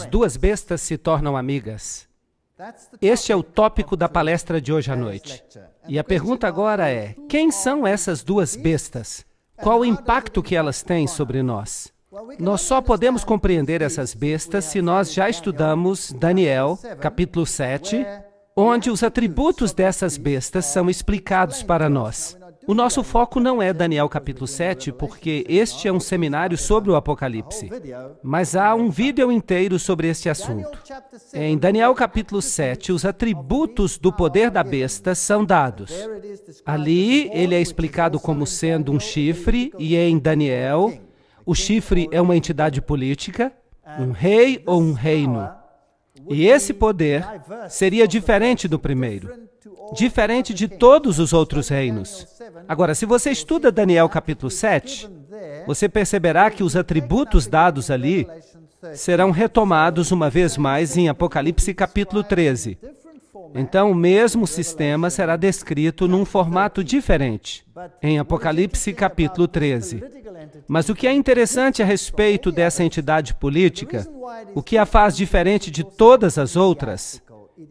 as duas bestas se tornam amigas. Este é o tópico da palestra de hoje à noite. E a pergunta agora é: quem são essas duas bestas? Qual o impacto que elas têm sobre nós? Nós só podemos compreender essas bestas se nós já estudamos Daniel, capítulo 7, onde os atributos dessas bestas uh, são explicados para nós. O nosso foco não é Daniel capítulo 7, porque este é um seminário sobre o Apocalipse, mas há um vídeo inteiro sobre este assunto. Em Daniel capítulo 7, os atributos do poder da besta são dados. Ali, ele é explicado como sendo um chifre, e em Daniel, o chifre é uma entidade política, um rei ou um reino. E esse poder seria diferente do primeiro diferente de todos os outros reinos. Agora, se você estuda Daniel capítulo 7, você perceberá que os atributos dados ali serão retomados uma vez mais em Apocalipse capítulo 13. Então, o mesmo sistema será descrito num formato diferente, em Apocalipse capítulo 13. Mas o que é interessante a respeito dessa entidade política, o que a faz diferente de todas as outras,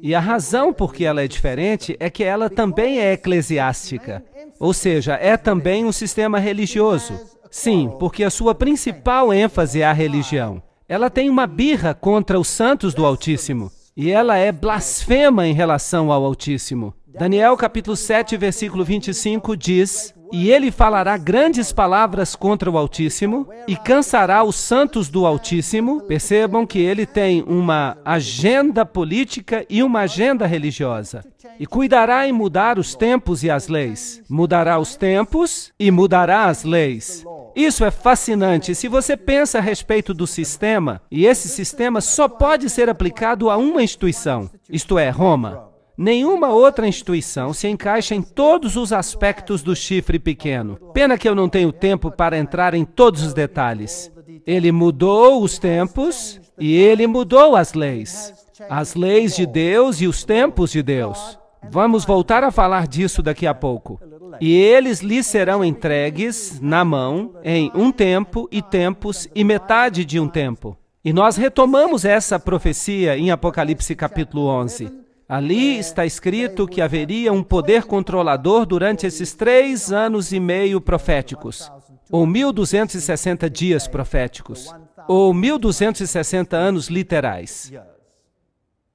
e a razão por que ela é diferente é que ela também é eclesiástica, ou seja, é também um sistema religioso. Sim, porque a sua principal ênfase é a religião. Ela tem uma birra contra os santos do Altíssimo, e ela é blasfema em relação ao Altíssimo. Daniel capítulo 7, versículo 25 diz: e ele falará grandes palavras contra o Altíssimo e cansará os santos do Altíssimo. Percebam que ele tem uma agenda política e uma agenda religiosa. E cuidará em mudar os tempos e as leis. Mudará os tempos e mudará as leis. Isso é fascinante. Se você pensa a respeito do sistema, e esse sistema só pode ser aplicado a uma instituição, isto é, Roma. Nenhuma outra instituição se encaixa em todos os aspectos do chifre pequeno. Pena que eu não tenho tempo para entrar em todos os detalhes. Ele mudou os tempos e ele mudou as leis. As leis de Deus e os tempos de Deus. Vamos voltar a falar disso daqui a pouco. E eles lhe serão entregues na mão em um tempo e tempos e metade de um tempo. E nós retomamos essa profecia em Apocalipse capítulo 11. Ali está escrito que haveria um poder controlador durante esses três anos e meio proféticos, ou 1260 dias proféticos, ou 1260 anos literais.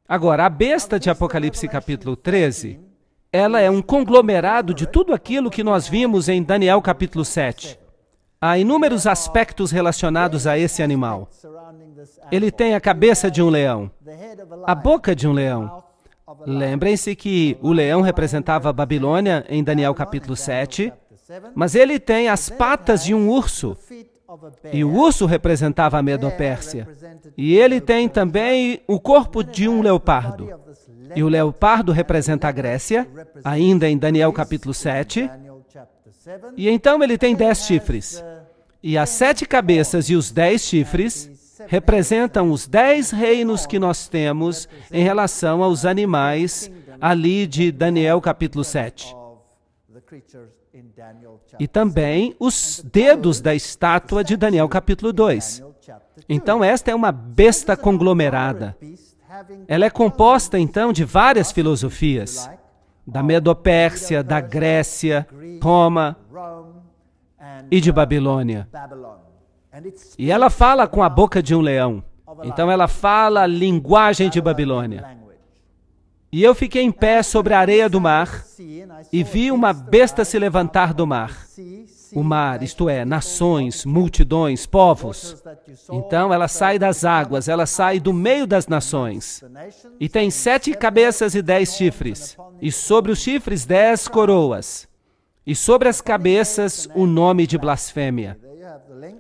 Agora, a besta de Apocalipse capítulo 13, ela é um conglomerado de tudo aquilo que nós vimos em Daniel capítulo 7. Há inúmeros aspectos relacionados a esse animal. Ele tem a cabeça de um leão, a boca de um leão, Lembrem-se que o leão representava a Babilônia em Daniel capítulo 7, mas ele tem as patas de um urso, e o urso representava a Medo-Pérsia. E ele tem também o corpo de um leopardo. E o leopardo representa a Grécia, ainda em Daniel capítulo 7. E então ele tem dez chifres. E as sete cabeças e os dez chifres representam os dez reinos que nós temos em relação aos animais, ali de Daniel capítulo 7. E também os dedos da estátua de Daniel capítulo 2. Então, esta é uma besta conglomerada. Ela é composta, então, de várias filosofias: da Medopérsia, da Grécia, Roma e de Babilônia. E ela fala com a boca de um leão. Então ela fala a linguagem de Babilônia. E eu fiquei em pé sobre a areia do mar e vi uma besta se levantar do mar. O mar, isto é, nações, multidões, povos. Então ela sai das águas, ela sai do meio das nações. E tem sete cabeças e dez chifres. E sobre os chifres, dez coroas. E sobre as cabeças, o nome de blasfêmia.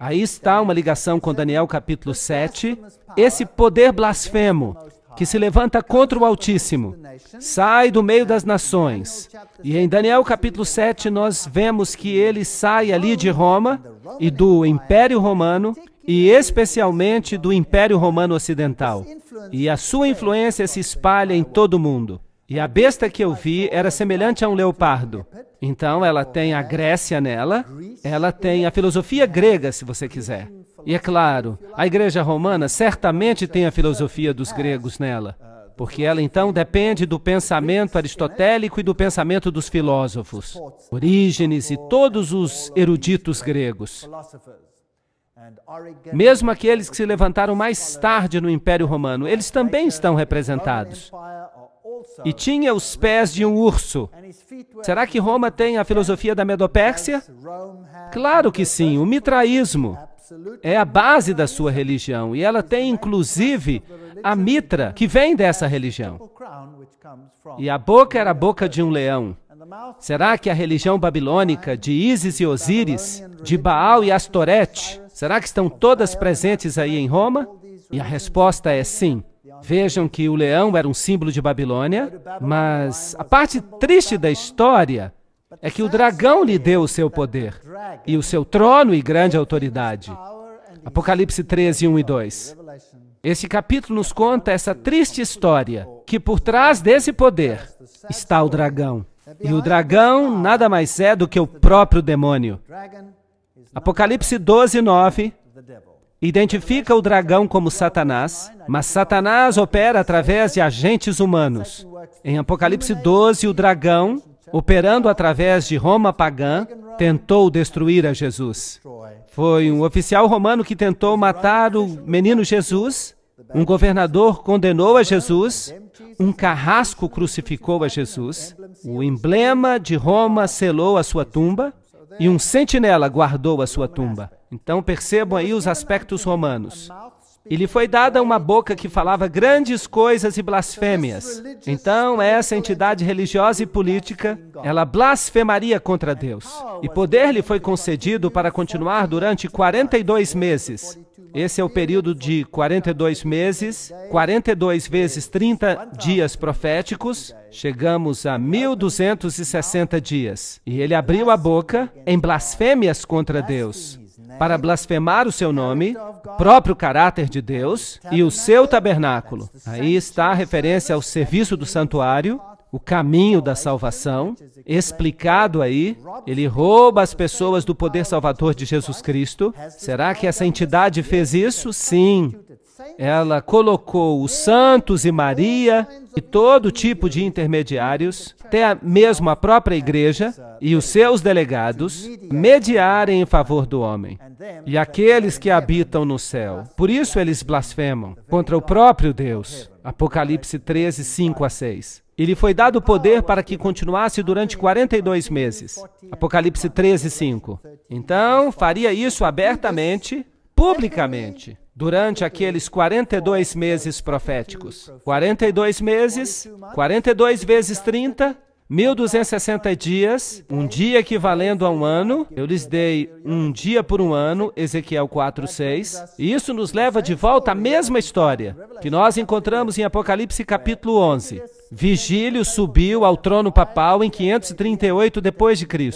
Aí está uma ligação com Daniel capítulo 7. Esse poder blasfemo que se levanta contra o Altíssimo, sai do meio das nações. E em Daniel capítulo 7 nós vemos que ele sai ali de Roma e do Império Romano e especialmente do Império Romano Ocidental. E a sua influência se espalha em todo o mundo. E a besta que eu vi era semelhante a um leopardo. Então ela tem a Grécia nela, ela tem a filosofia grega, se você quiser. E é claro, a Igreja Romana certamente tem a filosofia dos gregos nela, porque ela então depende do pensamento aristotélico e do pensamento dos filósofos, Orígenes e todos os eruditos gregos. Mesmo aqueles que se levantaram mais tarde no Império Romano, eles também estão representados e tinha os pés de um urso. Será que Roma tem a filosofia da medopérsia? Claro que sim, o mitraísmo é a base da sua religião e ela tem inclusive a mitra que vem dessa religião. E a boca era a boca de um leão. Será que a religião babilônica de Ísis e Osíris, de Baal e Astorete, será que estão todas presentes aí em Roma? E a resposta é sim. Vejam que o leão era um símbolo de Babilônia, mas a parte triste da história é que o dragão lhe deu o seu poder e o seu trono e grande autoridade. Apocalipse 13, 1 e 2. Esse capítulo nos conta essa triste história, que por trás desse poder está o dragão. E o dragão nada mais é do que o próprio demônio. Apocalipse 12, 9 identifica o dragão como Satanás, mas Satanás opera através de agentes humanos. Em Apocalipse 12, o dragão, operando através de Roma pagã, tentou destruir a Jesus. Foi um oficial romano que tentou matar o menino Jesus, um governador condenou a Jesus, um carrasco crucificou a Jesus, o emblema de Roma selou a sua tumba, e um sentinela guardou a sua tumba. Então percebam aí os aspectos romanos. E lhe foi dada uma boca que falava grandes coisas e blasfêmias. Então, essa entidade religiosa e política, ela blasfemaria contra Deus. E poder lhe foi concedido para continuar durante 42 meses. Esse é o período de 42 meses, 42 vezes 30 dias proféticos, chegamos a 1260 dias. E ele abriu a boca em blasfêmias contra Deus, para blasfemar o seu nome, próprio caráter de Deus e o seu tabernáculo. Aí está a referência ao serviço do santuário o caminho da salvação, explicado aí, ele rouba as pessoas do poder salvador de Jesus Cristo. Será que essa entidade fez isso? Sim. Ela colocou os santos e Maria e todo tipo de intermediários, até mesmo a própria igreja e os seus delegados, mediarem em favor do homem e aqueles que habitam no céu. Por isso eles blasfemam contra o próprio Deus. Apocalipse 13, 5 a 6. E lhe foi dado o poder para que continuasse durante 42 meses. Apocalipse 13, 5. Então, faria isso abertamente, publicamente, durante aqueles 42 meses proféticos. 42 meses, 42 vezes 30, 1260 dias, um dia equivalendo a um ano, eu lhes dei um dia por um ano, Ezequiel 4, 6. E isso nos leva de volta à mesma história que nós encontramos em Apocalipse capítulo 11, Vigílio subiu ao trono papal em 538 d.C.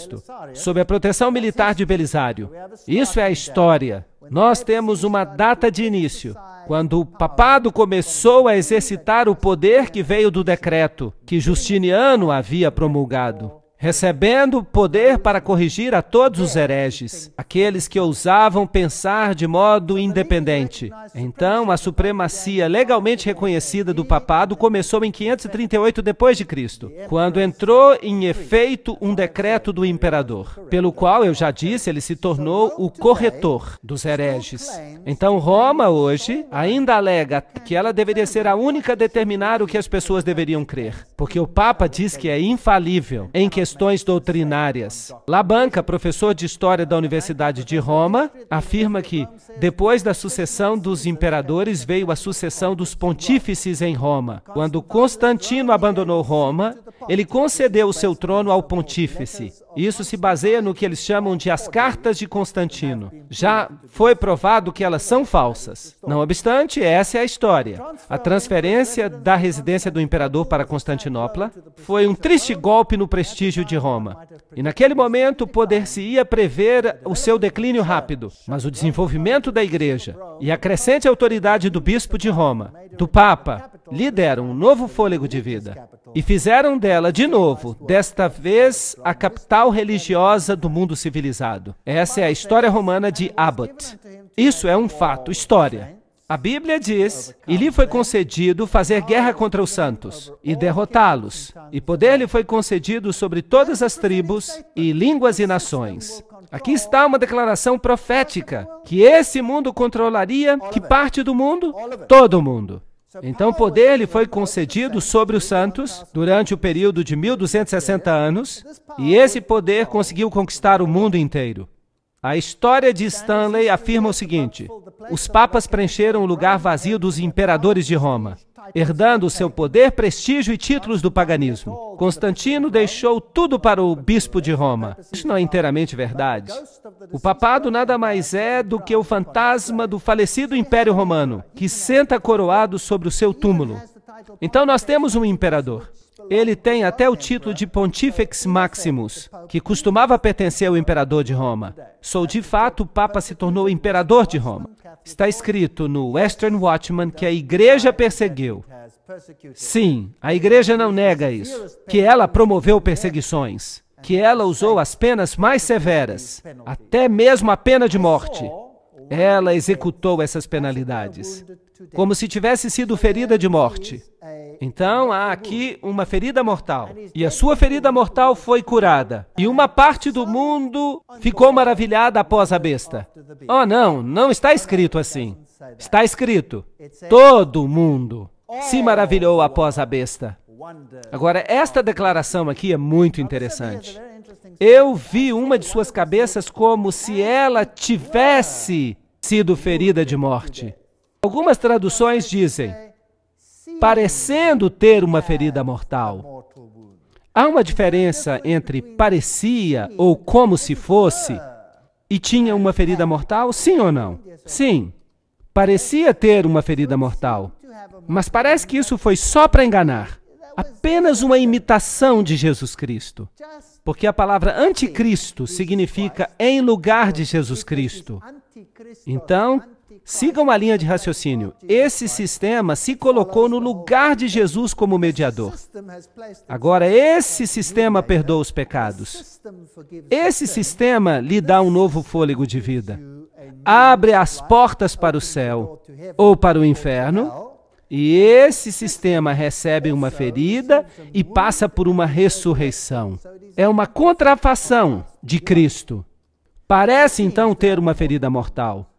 sob a proteção militar de Belisário. Isso é a história. Nós temos uma data de início, quando o papado começou a exercitar o poder que veio do decreto que Justiniano havia promulgado recebendo poder para corrigir a todos os é, hereges, aqueles que ousavam pensar de modo independente. Então, a supremacia legalmente reconhecida do papado começou em 538 d.C., quando entrou em efeito um decreto do imperador, pelo qual, eu já disse, ele se tornou o corretor dos hereges. Então, Roma hoje ainda alega que ela deveria ser a única a determinar o que as pessoas deveriam crer, porque o Papa diz que é infalível em que questões doutrinárias. Labanca, professor de História da Universidade de Roma, afirma que, depois da sucessão dos imperadores, veio a sucessão dos pontífices em Roma. Quando Constantino abandonou Roma, ele concedeu o seu trono ao pontífice. Isso se baseia no que eles chamam de as cartas de Constantino. Já foi provado que elas são falsas. Não obstante, essa é a história. A transferência da residência do imperador para Constantinopla foi um triste golpe no prestígio de Roma. E naquele momento poder-se-ia prever o seu declínio rápido, mas o desenvolvimento da igreja e a crescente autoridade do bispo de Roma, do papa lhe deram um novo fôlego de vida e fizeram dela, de novo, desta vez, a capital religiosa do mundo civilizado. Essa é a história romana de Abbot. Isso é um fato, história. A Bíblia diz: E lhe foi concedido fazer guerra contra os santos e derrotá-los, e poder lhe foi concedido sobre todas as tribos e línguas e nações. Aqui está uma declaração profética que esse mundo controlaria que parte do mundo? Todo o mundo. Então, poder lhe foi concedido sobre os santos durante o período de 1260 anos, e esse poder conseguiu conquistar o mundo inteiro. A história de Stanley afirma o seguinte: os papas preencheram o lugar vazio dos imperadores de Roma, herdando seu poder, prestígio e títulos do paganismo. Constantino deixou tudo para o bispo de Roma. Isso não é inteiramente verdade. O papado nada mais é do que o fantasma do falecido Império Romano, que senta coroado sobre o seu túmulo. Então nós temos um imperador. Ele tem até o título de Pontifex Maximus, que costumava pertencer ao imperador de Roma. Sou de fato, o Papa se tornou imperador de Roma. Está escrito no Western Watchman que a igreja perseguiu. Sim, a igreja não nega isso, que ela promoveu perseguições, que ela usou as penas mais severas, até mesmo a pena de morte. Ela executou essas penalidades, como se tivesse sido ferida de morte. Então há aqui uma ferida mortal. E a sua ferida mortal foi curada. E uma parte do mundo ficou maravilhada após a besta. Oh, não, não está escrito assim. Está escrito: todo mundo se maravilhou após a besta. Agora, esta declaração aqui é muito interessante. Eu vi uma de suas cabeças como se ela tivesse sido ferida de morte. Algumas traduções dizem, parecendo ter uma ferida mortal. Há uma diferença entre parecia ou como se fosse e tinha uma ferida mortal, sim ou não? Sim. Parecia ter uma ferida mortal. Mas parece que isso foi só para enganar apenas uma imitação de Jesus Cristo. Porque a palavra anticristo significa em lugar de Jesus Cristo. Então, sigam a linha de raciocínio. Esse sistema se colocou no lugar de Jesus como mediador. Agora, esse sistema perdoa os pecados. Esse sistema lhe dá um novo fôlego de vida. Abre as portas para o céu ou para o inferno e esse sistema recebe uma ferida e passa por uma ressurreição. É uma contrafação de Cristo. Parece então ter uma ferida mortal.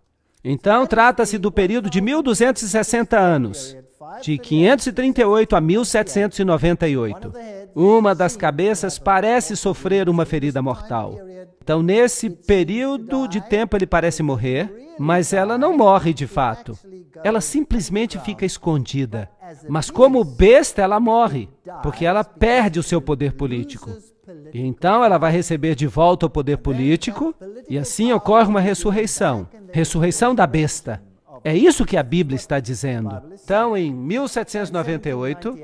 Então, trata-se do período de 1260 anos, de 538 a 1798. Uma das cabeças parece sofrer uma ferida mortal. Então, nesse período de tempo, ele parece morrer, mas ela não morre de fato. Ela simplesmente fica escondida. Mas, como besta, ela morre, porque ela perde o seu poder político. E então ela vai receber de volta o poder político, e assim ocorre uma ressurreição ressurreição da besta. É isso que a Bíblia está dizendo. Então, em 1798,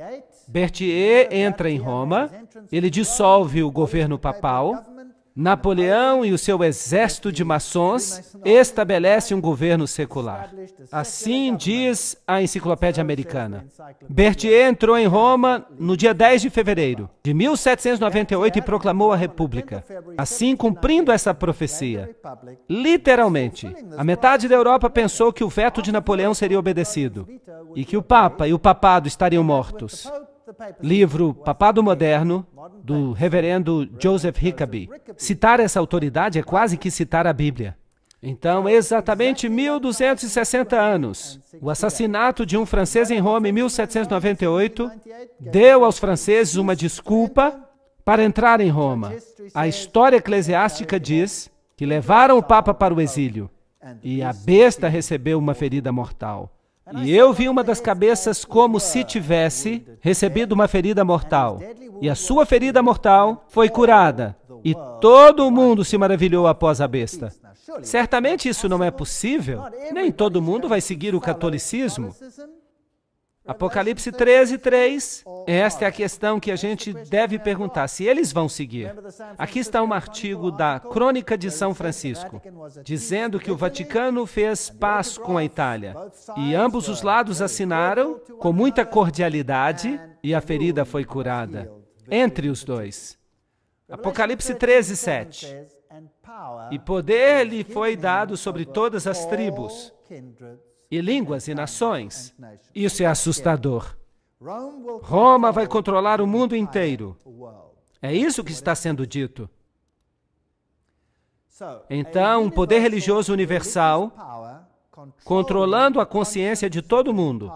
Berthier entra em Roma, ele dissolve o governo papal, Napoleão e o seu exército de maçons estabelece um governo secular. Assim diz a enciclopédia americana. Berthier entrou em Roma no dia 10 de fevereiro de 1798 e proclamou a República. Assim, cumprindo essa profecia, literalmente, a metade da Europa pensou que o veto de Napoleão seria obedecido e que o Papa e o papado estariam mortos livro Papado Moderno, do reverendo Joseph Hickaby. Citar essa autoridade é quase que citar a Bíblia. Então, exatamente 1260 anos, o assassinato de um francês em Roma em 1798 deu aos franceses uma desculpa para entrar em Roma. A história eclesiástica diz que levaram o Papa para o exílio e a besta recebeu uma ferida mortal. E eu vi uma das cabeças como se tivesse recebido uma ferida mortal. E a sua ferida mortal foi curada. E todo mundo se maravilhou após a besta. Certamente isso não é possível. Nem todo mundo vai seguir o catolicismo. Apocalipse 13, 3. Esta é a questão que a gente deve perguntar: se eles vão seguir. Aqui está um artigo da Crônica de São Francisco, dizendo que o Vaticano fez paz com a Itália. E ambos os lados assinaram com muita cordialidade e a ferida foi curada entre os dois. Apocalipse 13, 7. E poder lhe foi dado sobre todas as tribos e línguas e nações. Isso é assustador. Roma vai controlar o mundo inteiro. É isso que está sendo dito. Então, um poder religioso universal controlando a consciência de todo mundo.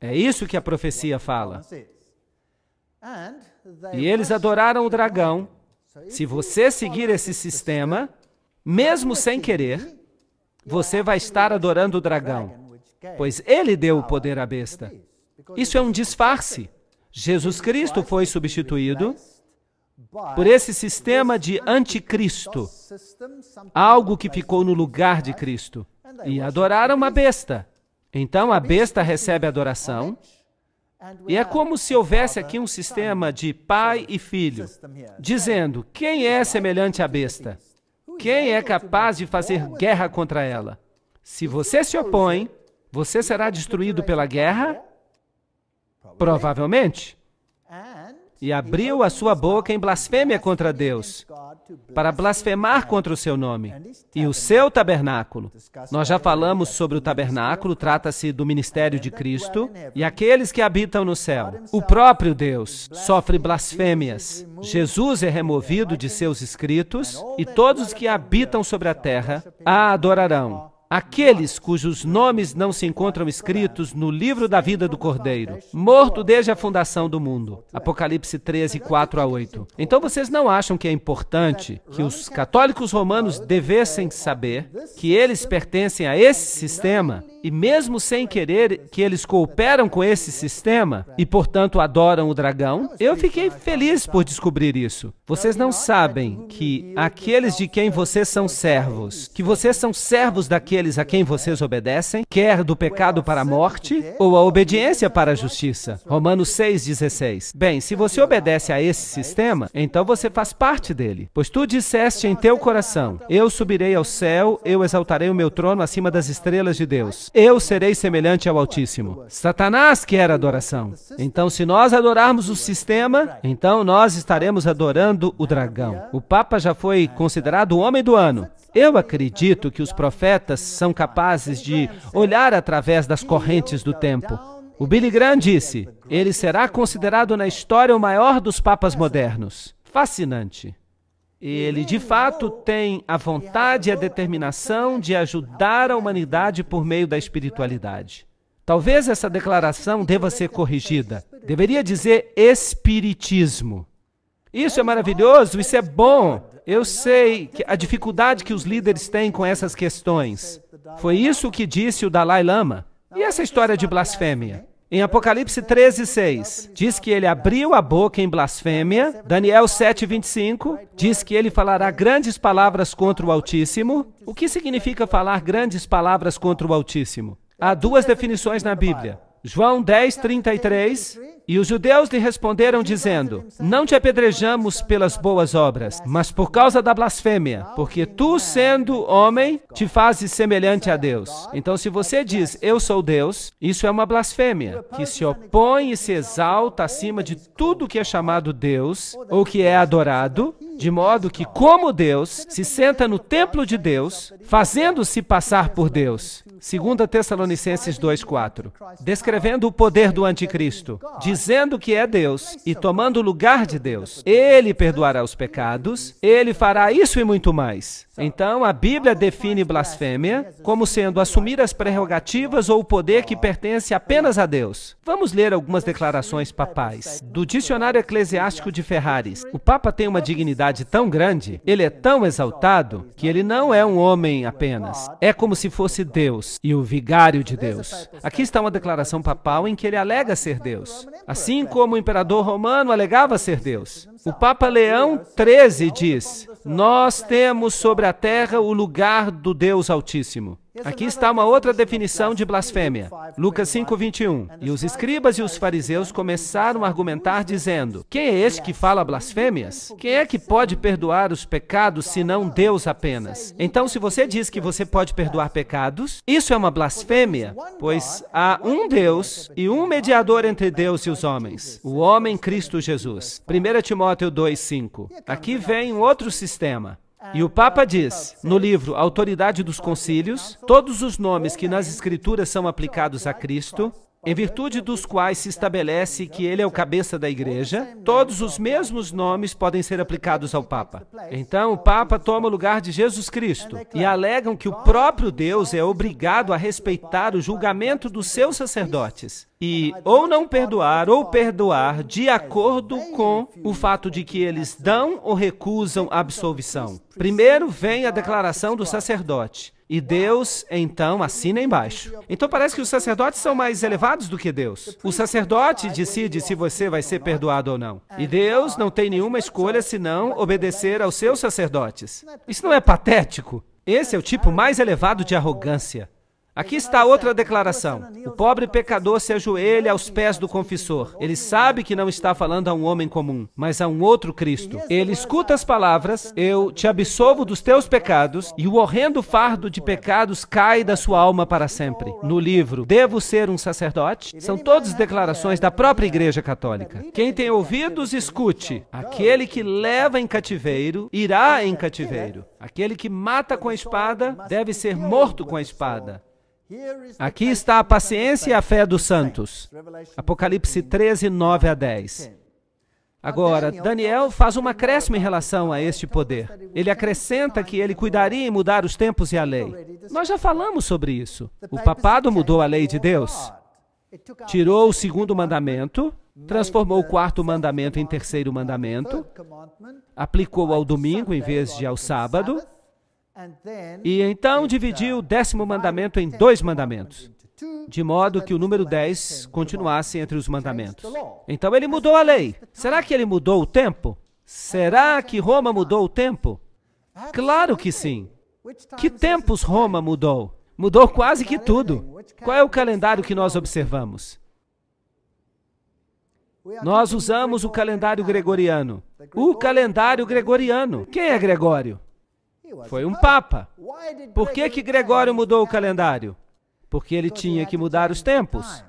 É isso que a profecia fala. E eles adoraram o dragão. Se você seguir esse sistema, mesmo sem querer, você vai estar adorando o dragão, pois ele deu o poder à besta. Isso é um disfarce. Jesus Cristo foi substituído por esse sistema de anticristo, algo que ficou no lugar de Cristo, e adoraram uma besta. Então a besta recebe adoração, e é como se houvesse aqui um sistema de pai e filho, dizendo quem é semelhante à besta. Quem é capaz de fazer guerra contra ela? Se você se opõe, você será destruído pela guerra? Provavelmente e abriu a sua boca em blasfêmia contra Deus, para blasfemar contra o seu nome e o seu tabernáculo. Nós já falamos sobre o tabernáculo, trata-se do ministério de Cristo e aqueles que habitam no céu. O próprio Deus sofre blasfêmias. Jesus é removido de seus escritos e todos que habitam sobre a terra a adorarão aqueles cujos nomes não se encontram escritos no livro da vida do Cordeiro, morto desde a fundação do mundo. Apocalipse 13, 4 a 8. Então vocês não acham que é importante que os católicos romanos devessem saber que eles pertencem a esse sistema e mesmo sem querer que eles cooperam com esse sistema e, portanto, adoram o dragão, eu fiquei feliz por descobrir isso. Vocês não sabem que aqueles de quem vocês são servos, que vocês são servos daqueles a quem vocês obedecem, quer do pecado para a morte ou a obediência para a justiça. Romanos 6,16. Bem, se você obedece a esse sistema, então você faz parte dele, pois tu disseste em teu coração: Eu subirei ao céu, eu exaltarei o meu trono acima das estrelas de Deus eu serei semelhante ao Altíssimo. Satanás quer adoração. Então, se nós adorarmos o sistema, então nós estaremos adorando o dragão. O Papa já foi considerado o homem do ano. Eu acredito que os profetas são capazes de olhar através das correntes do tempo. O Billy Graham disse: ele será considerado na história o maior dos papas modernos. Fascinante ele de fato tem a vontade e a determinação de ajudar a humanidade por meio da espiritualidade. Talvez essa declaração deva ser corrigida. Deveria dizer espiritismo. Isso é maravilhoso, isso é bom. Eu sei que a dificuldade que os líderes têm com essas questões. Foi isso que disse o Dalai Lama. E essa história de blasfêmia? Em Apocalipse 13, 6, diz que ele abriu a boca em blasfêmia. Daniel 7, 25, diz que ele falará grandes palavras contra o Altíssimo. O que significa falar grandes palavras contra o Altíssimo? Há duas definições na Bíblia. João 10, 33. E os judeus lhe responderam, dizendo: Não te apedrejamos pelas boas obras, mas por causa da blasfêmia, porque tu, sendo homem, te fazes semelhante a Deus. Então, se você diz, Eu sou Deus, isso é uma blasfêmia, que se opõe e se exalta acima de tudo que é chamado Deus ou que é adorado, de modo que, como Deus, se senta no templo de Deus, fazendo-se passar por Deus. 2 Tessalonicenses 2:4, descrevendo o poder do anticristo, dizendo que é Deus e tomando o lugar de Deus. Ele perdoará os pecados, ele fará isso e muito mais. Então, a Bíblia define blasfêmia como sendo assumir as prerrogativas ou o poder que pertence apenas a Deus. Vamos ler algumas declarações papais do Dicionário Eclesiástico de Ferraris. O Papa tem uma dignidade tão grande, ele é tão exaltado que ele não é um homem apenas. É como se fosse Deus e o vigário de Deus. Aqui está uma declaração papal em que ele alega ser Deus, assim como o imperador romano alegava ser Deus. O Papa Leão XIII diz: Nós né? temos sobre a terra o lugar do Deus Altíssimo. Aqui está uma outra definição de blasfêmia. Lucas 5:21. E os escribas e os fariseus começaram a argumentar dizendo: Quem é este que fala blasfêmias? Quem é que pode perdoar os pecados senão Deus apenas? Então, se você diz que você pode perdoar pecados, isso é uma blasfêmia, pois há um Deus e um mediador entre Deus e os homens, o homem Cristo Jesus. 1 Timóteo 2:5. Aqui vem outro sistema. E o Papa diz, no livro Autoridade dos Concílios, todos os nomes que nas Escrituras são aplicados a Cristo em é virtude dos quais se estabelece que ele é o cabeça da igreja, todos os mesmos nomes podem ser aplicados ao Papa. Então, o Papa toma o lugar de Jesus Cristo e alegam que o próprio Deus é obrigado a respeitar o julgamento dos seus sacerdotes e ou não perdoar ou perdoar de acordo com o fato de que eles dão ou recusam a absolvição. Primeiro vem a declaração do sacerdote. E Deus, então, assina embaixo. Então parece que os sacerdotes são mais elevados do que Deus. O sacerdote decide se você vai ser perdoado ou não. E Deus não tem nenhuma escolha senão obedecer aos seus sacerdotes. Isso não é patético? Esse é o tipo mais elevado de arrogância. Aqui está outra declaração. O pobre pecador se ajoelha aos pés do confessor. Ele sabe que não está falando a um homem comum, mas a um outro Cristo. Ele escuta as palavras: Eu te absolvo dos teus pecados, e o horrendo fardo de pecados cai da sua alma para sempre. No livro Devo Ser um Sacerdote, são todas declarações da própria Igreja Católica. Quem tem ouvidos, escute. Aquele que leva em cativeiro, irá em cativeiro. Aquele que mata com a espada, deve ser morto com a espada. Aqui está a paciência e a fé dos santos. Apocalipse 13, 9 a 10. Agora, Daniel faz um acréscimo em relação a este poder. Ele acrescenta que ele cuidaria em mudar os tempos e a lei. Nós já falamos sobre isso. O papado mudou a lei de Deus. Tirou o segundo mandamento, transformou o quarto mandamento em terceiro mandamento, aplicou ao domingo em vez de ao sábado, e então dividiu o uh, décimo mandamento em dois mandamentos, de modo que o número 10 continuasse entre os mandamentos. Então ele mudou a lei. Será que ele mudou o tempo? Será que Roma mudou o tempo? Claro que sim. Que tempos Roma mudou? Mudou quase que tudo. Qual é o calendário que nós observamos? Nós usamos o calendário gregoriano. O calendário gregoriano. Quem é Gregório? Foi um papa. Por que, que Gregório mudou o calendário? Porque ele tinha que mudar os tempos.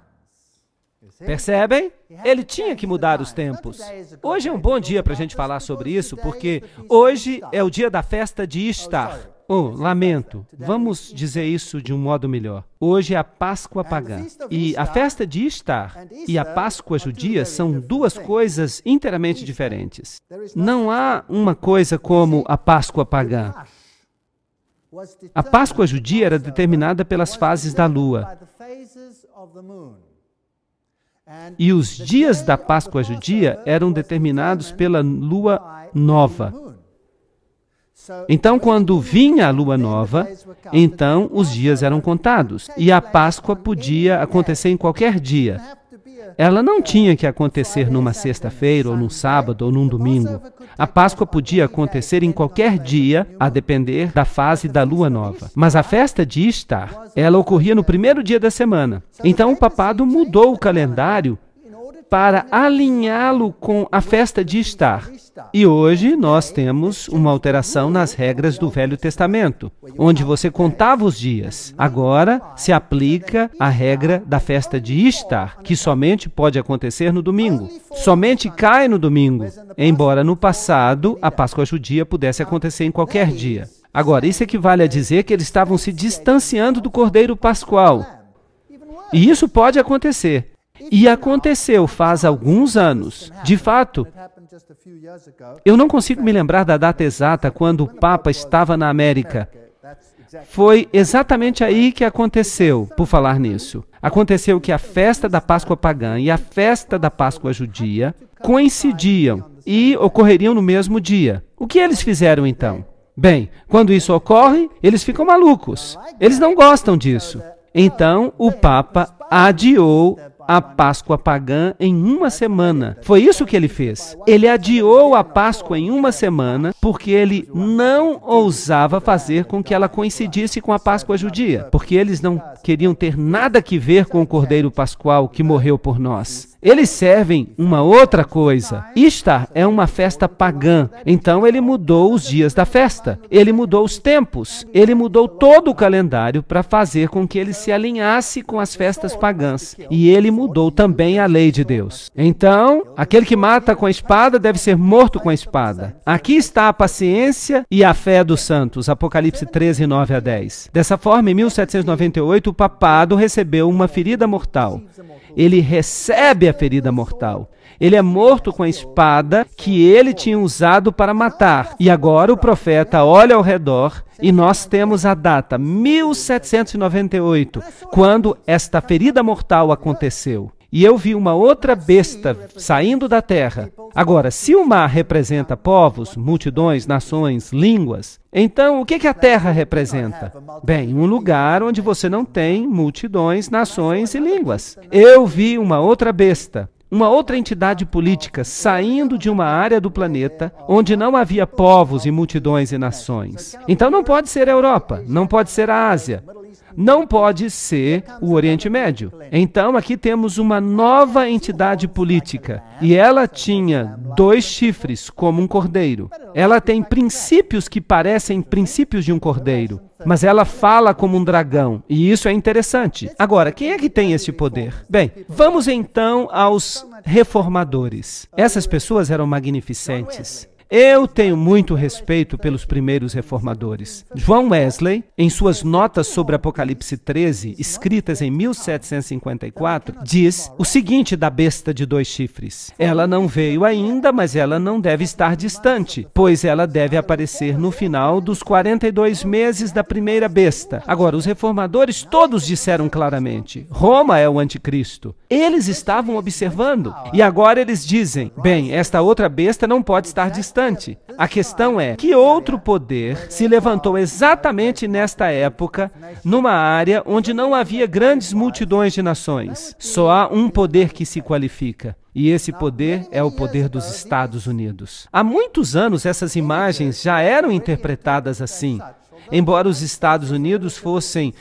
Percebem? Ele tinha que mudar os tempos. Hoje é um bom dia para a gente falar sobre isso, porque hoje é o dia da festa de oh, Istar oh, lamento, vamos dizer isso de um modo melhor. Hoje é a Páscoa pagã. E a festa de Istar e a Páscoa judia são duas coisas inteiramente diferentes. Não há uma coisa como a Páscoa pagã. A Páscoa judia era determinada pelas fases da lua. E os dias da Páscoa judia eram determinados pela lua nova. Então, quando vinha a lua nova, então os dias eram contados e a Páscoa podia acontecer em qualquer dia. Ela não tinha que acontecer numa sexta-feira, ou num sábado, ou num domingo. A Páscoa podia acontecer em qualquer dia, a depender da fase da lua nova. Mas a festa de Istar, ela ocorria no primeiro dia da semana. Então o papado mudou o calendário para alinhá-lo com a festa de estar. E hoje nós temos uma alteração nas regras do Velho Testamento, onde você contava os dias. Agora se aplica a regra da festa de estar, que somente pode acontecer no domingo. Somente cai no domingo, embora no passado a Páscoa judia pudesse acontecer em qualquer dia. Agora, isso equivale a dizer que eles estavam se distanciando do Cordeiro Pascual. E isso pode acontecer. E aconteceu faz alguns anos. De fato, eu não consigo me lembrar da data exata quando o Papa estava na América. Foi exatamente aí que aconteceu, por falar nisso. Aconteceu que a festa da Páscoa pagã e a festa da Páscoa judia coincidiam e ocorreriam no mesmo dia. O que eles fizeram então? Bem, quando isso ocorre, eles ficam malucos. Eles não gostam disso. Então, o Papa adiou a Páscoa pagã em uma semana. Foi isso que ele fez. Ele adiou a Páscoa em uma semana porque ele não ousava fazer com que ela coincidisse com a Páscoa judia, porque eles não queriam ter nada que ver com o Cordeiro Pascual que morreu por nós. Eles servem uma outra coisa. Istar é uma festa pagã. Então ele mudou os dias da festa, ele mudou os tempos, ele mudou todo o calendário para fazer com que ele se alinhasse com as festas pagãs. E ele mudou também a lei de Deus. Então, aquele que mata com a espada deve ser morto com a espada. Aqui está a paciência e a fé dos santos. Apocalipse 13, 9 a 10. Dessa forma, em 1798, o papado recebeu uma ferida mortal. Ele recebe a ferida mortal. Ele é morto com a espada que ele tinha usado para matar. E agora o profeta olha ao redor e nós temos a data 1798, quando esta ferida mortal aconteceu. E eu vi uma outra besta saindo da terra. Agora, se o mar representa povos, multidões, nações, línguas, então o que, que a terra representa? Bem, um lugar onde você não tem multidões, nações e línguas. Eu vi uma outra besta uma outra entidade política saindo de uma área do planeta onde não havia povos e multidões e nações. Então não pode ser a Europa, não pode ser a Ásia, não pode ser o Oriente Médio. Então aqui temos uma nova entidade política e ela tinha dois chifres como um cordeiro. Ela tem princípios que parecem princípios de um cordeiro mas ela fala como um dragão, e isso é interessante. Agora, quem é que tem esse poder? Bem, vamos então aos reformadores. Essas pessoas eram magnificentes. Eu tenho muito respeito pelos primeiros reformadores. João Wesley, em suas notas sobre Apocalipse 13, escritas em 1754, diz o seguinte da besta de dois chifres: Ela não veio ainda, mas ela não deve estar distante, pois ela deve aparecer no final dos 42 meses da primeira besta. Agora, os reformadores todos disseram claramente: Roma é o anticristo. Eles estavam observando. E agora eles dizem: bem, esta outra besta não pode estar distante interessante. A questão é: que outro poder se levantou exatamente nesta época, numa área onde não havia grandes multidões de nações? Só há um poder que se qualifica. E esse poder é o poder dos Estados Unidos. Há muitos anos essas imagens já eram interpretadas assim. Embora os Estados Unidos fossem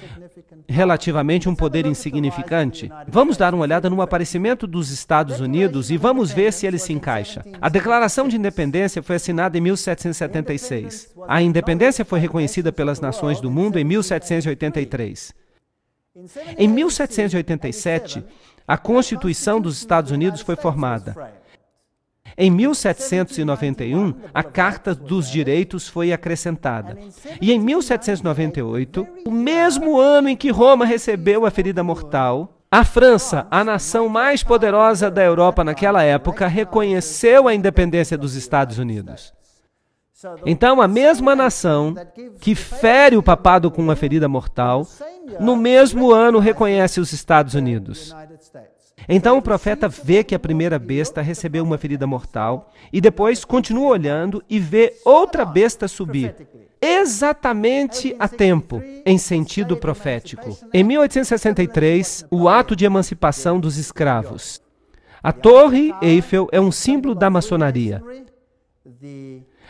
relativamente um tá poder insignificante. Vamos dar uma olhada no tá aparecimento dos Estados Unidos e vamos ver se ele se encaixa. A Declaração de Independência foi assinada em 1776. A independência foi reconhecida pelas nações do mundo em 1783. Em 1787, a Constituição dos Estados Unidos foi formada. Em 1791, a Carta dos Direitos foi acrescentada. E em 1798, o mesmo ano em que Roma recebeu a ferida mortal, a França, a nação mais poderosa da Europa naquela época, reconheceu a independência dos Estados Unidos. Então, a mesma nação que fere o papado com uma ferida mortal, no mesmo ano reconhece os Estados Unidos. Então o profeta vê que a primeira besta recebeu uma ferida mortal e depois continua olhando e vê outra besta subir, exatamente a tempo, em sentido profético. Em 1863, o ato de emancipação dos escravos. A Torre Eiffel é um símbolo da maçonaria.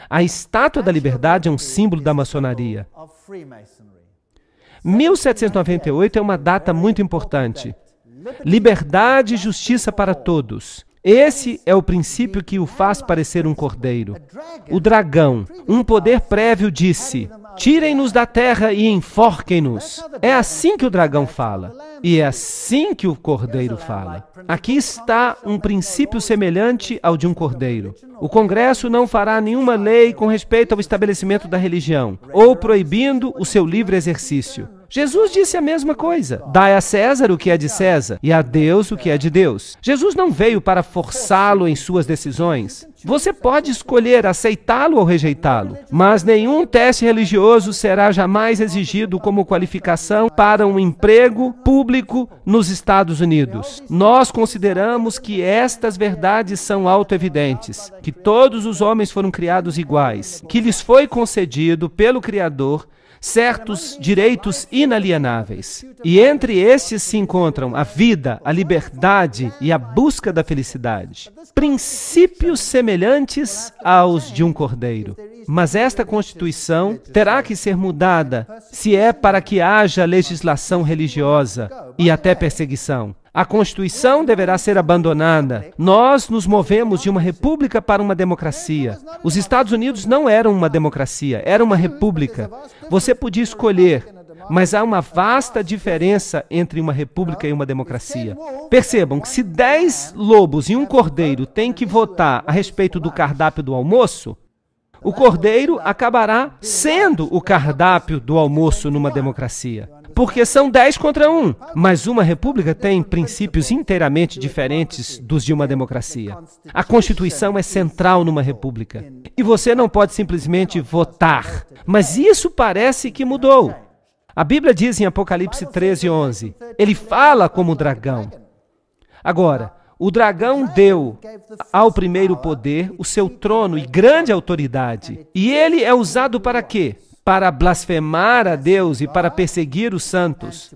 A Estátua da Liberdade é um símbolo da maçonaria. 1798 é uma data muito importante. Liberdade e justiça para todos. Esse é o princípio que o faz parecer um cordeiro. O dragão, um poder prévio, disse: Tirem-nos da terra e enforquem-nos. É assim que o dragão fala. E é assim que o cordeiro fala. Aqui está um princípio semelhante ao de um cordeiro. O Congresso não fará nenhuma lei com respeito ao estabelecimento da religião, ou proibindo o seu livre exercício. Jesus disse a mesma coisa. Dai a César o que é de César e a Deus o que é de Deus. Jesus não veio para forçá-lo em suas decisões. Você pode escolher aceitá-lo ou rejeitá-lo, mas nenhum teste religioso será jamais exigido como qualificação para um emprego público nos Estados Unidos. Nós consideramos que estas verdades são autoevidentes, que todos os homens foram criados iguais, que lhes foi concedido pelo Criador certos direitos inalienáveis. E entre estes se encontram a vida, a liberdade e a busca da felicidade. Princípios semelhantes aos de um cordeiro. Mas esta Constituição terá que ser mudada se é para que haja legislação religiosa e até perseguição. A Constituição deverá ser abandonada. Nós nos movemos de uma república para uma democracia. Os Estados Unidos não eram uma democracia, era uma república. Você podia escolher, mas há uma vasta diferença entre uma república e uma democracia. Percebam que se dez lobos e um cordeiro têm que votar a respeito do cardápio do almoço, o cordeiro acabará sendo o cardápio do almoço numa democracia. Porque são dez contra um, mas uma república tem princípios inteiramente diferentes dos de uma democracia. A Constituição é central numa república. E você não pode simplesmente votar. Mas isso parece que mudou. A Bíblia diz em Apocalipse 13, 11: Ele fala como dragão. Agora, o dragão deu ao primeiro poder o seu trono e grande autoridade. E ele é usado para quê? Para blasfemar a Deus e para perseguir os santos.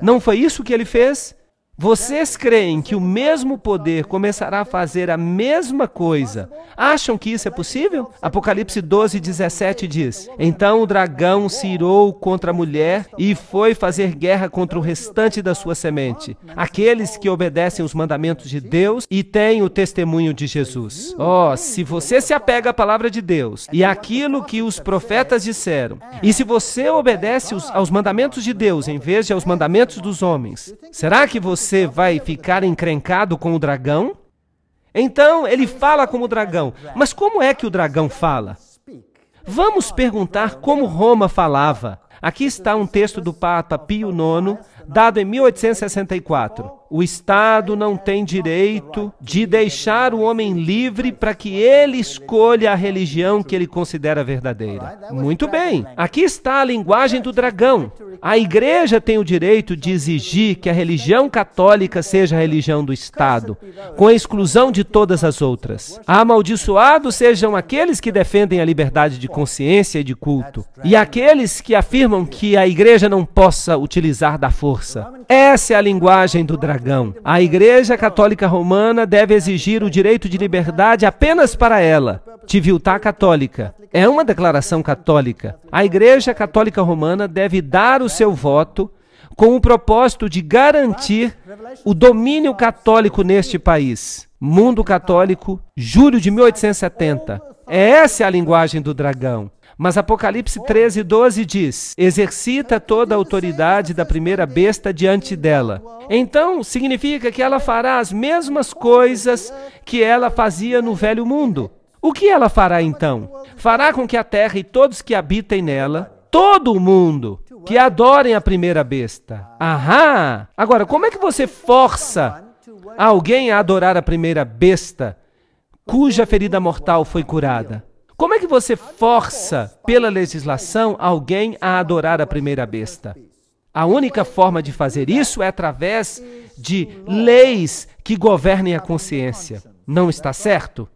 Não foi isso que ele fez? Vocês creem que o mesmo poder começará a fazer a mesma coisa? Acham que isso é possível? Apocalipse 12, 17 diz: Então o dragão se irou contra a mulher e foi fazer guerra contra o restante da sua semente, aqueles que obedecem os mandamentos de Deus e têm o testemunho de Jesus. Oh, se você se apega à palavra de Deus e àquilo que os profetas disseram, e se você obedece aos mandamentos de Deus em vez de aos mandamentos dos homens, será que você você vai ficar encrencado com o dragão? Então ele fala como o dragão. Mas como é que o dragão fala? Vamos perguntar como Roma falava. Aqui está um texto do Papa Pio IX, dado em 1864. O Estado não tem direito de deixar o homem livre para que ele escolha a religião que ele considera verdadeira. Muito bem, aqui está a linguagem do dragão. A igreja tem o direito de exigir que a religião católica seja a religião do Estado, com exclusão de todas as outras. Amaldiçoados sejam aqueles que defendem a liberdade de consciência e de culto, e aqueles que afirmam que a igreja não possa utilizar da força. Essa é a linguagem do dragão. A Igreja Católica Romana deve exigir o direito de liberdade apenas para ela. Tiviltá Católica. É uma declaração católica. A Igreja Católica Romana deve dar o seu voto com o propósito de garantir o domínio católico neste país. Mundo Católico, julho de 1870. É essa a linguagem do dragão. Mas Apocalipse 13, 12 diz: Exercita toda a autoridade da primeira besta diante dela. Então, significa que ela fará as mesmas coisas que ela fazia no velho mundo. O que ela fará então? Fará com que a terra e todos que habitem nela, todo o mundo, que adorem a primeira besta. Ahá! Agora, como é que você força alguém a adorar a primeira besta cuja ferida mortal foi curada? Como é que você força, pela legislação, alguém a adorar a primeira besta? A única forma de fazer isso é através de leis que governem a consciência. Não está certo?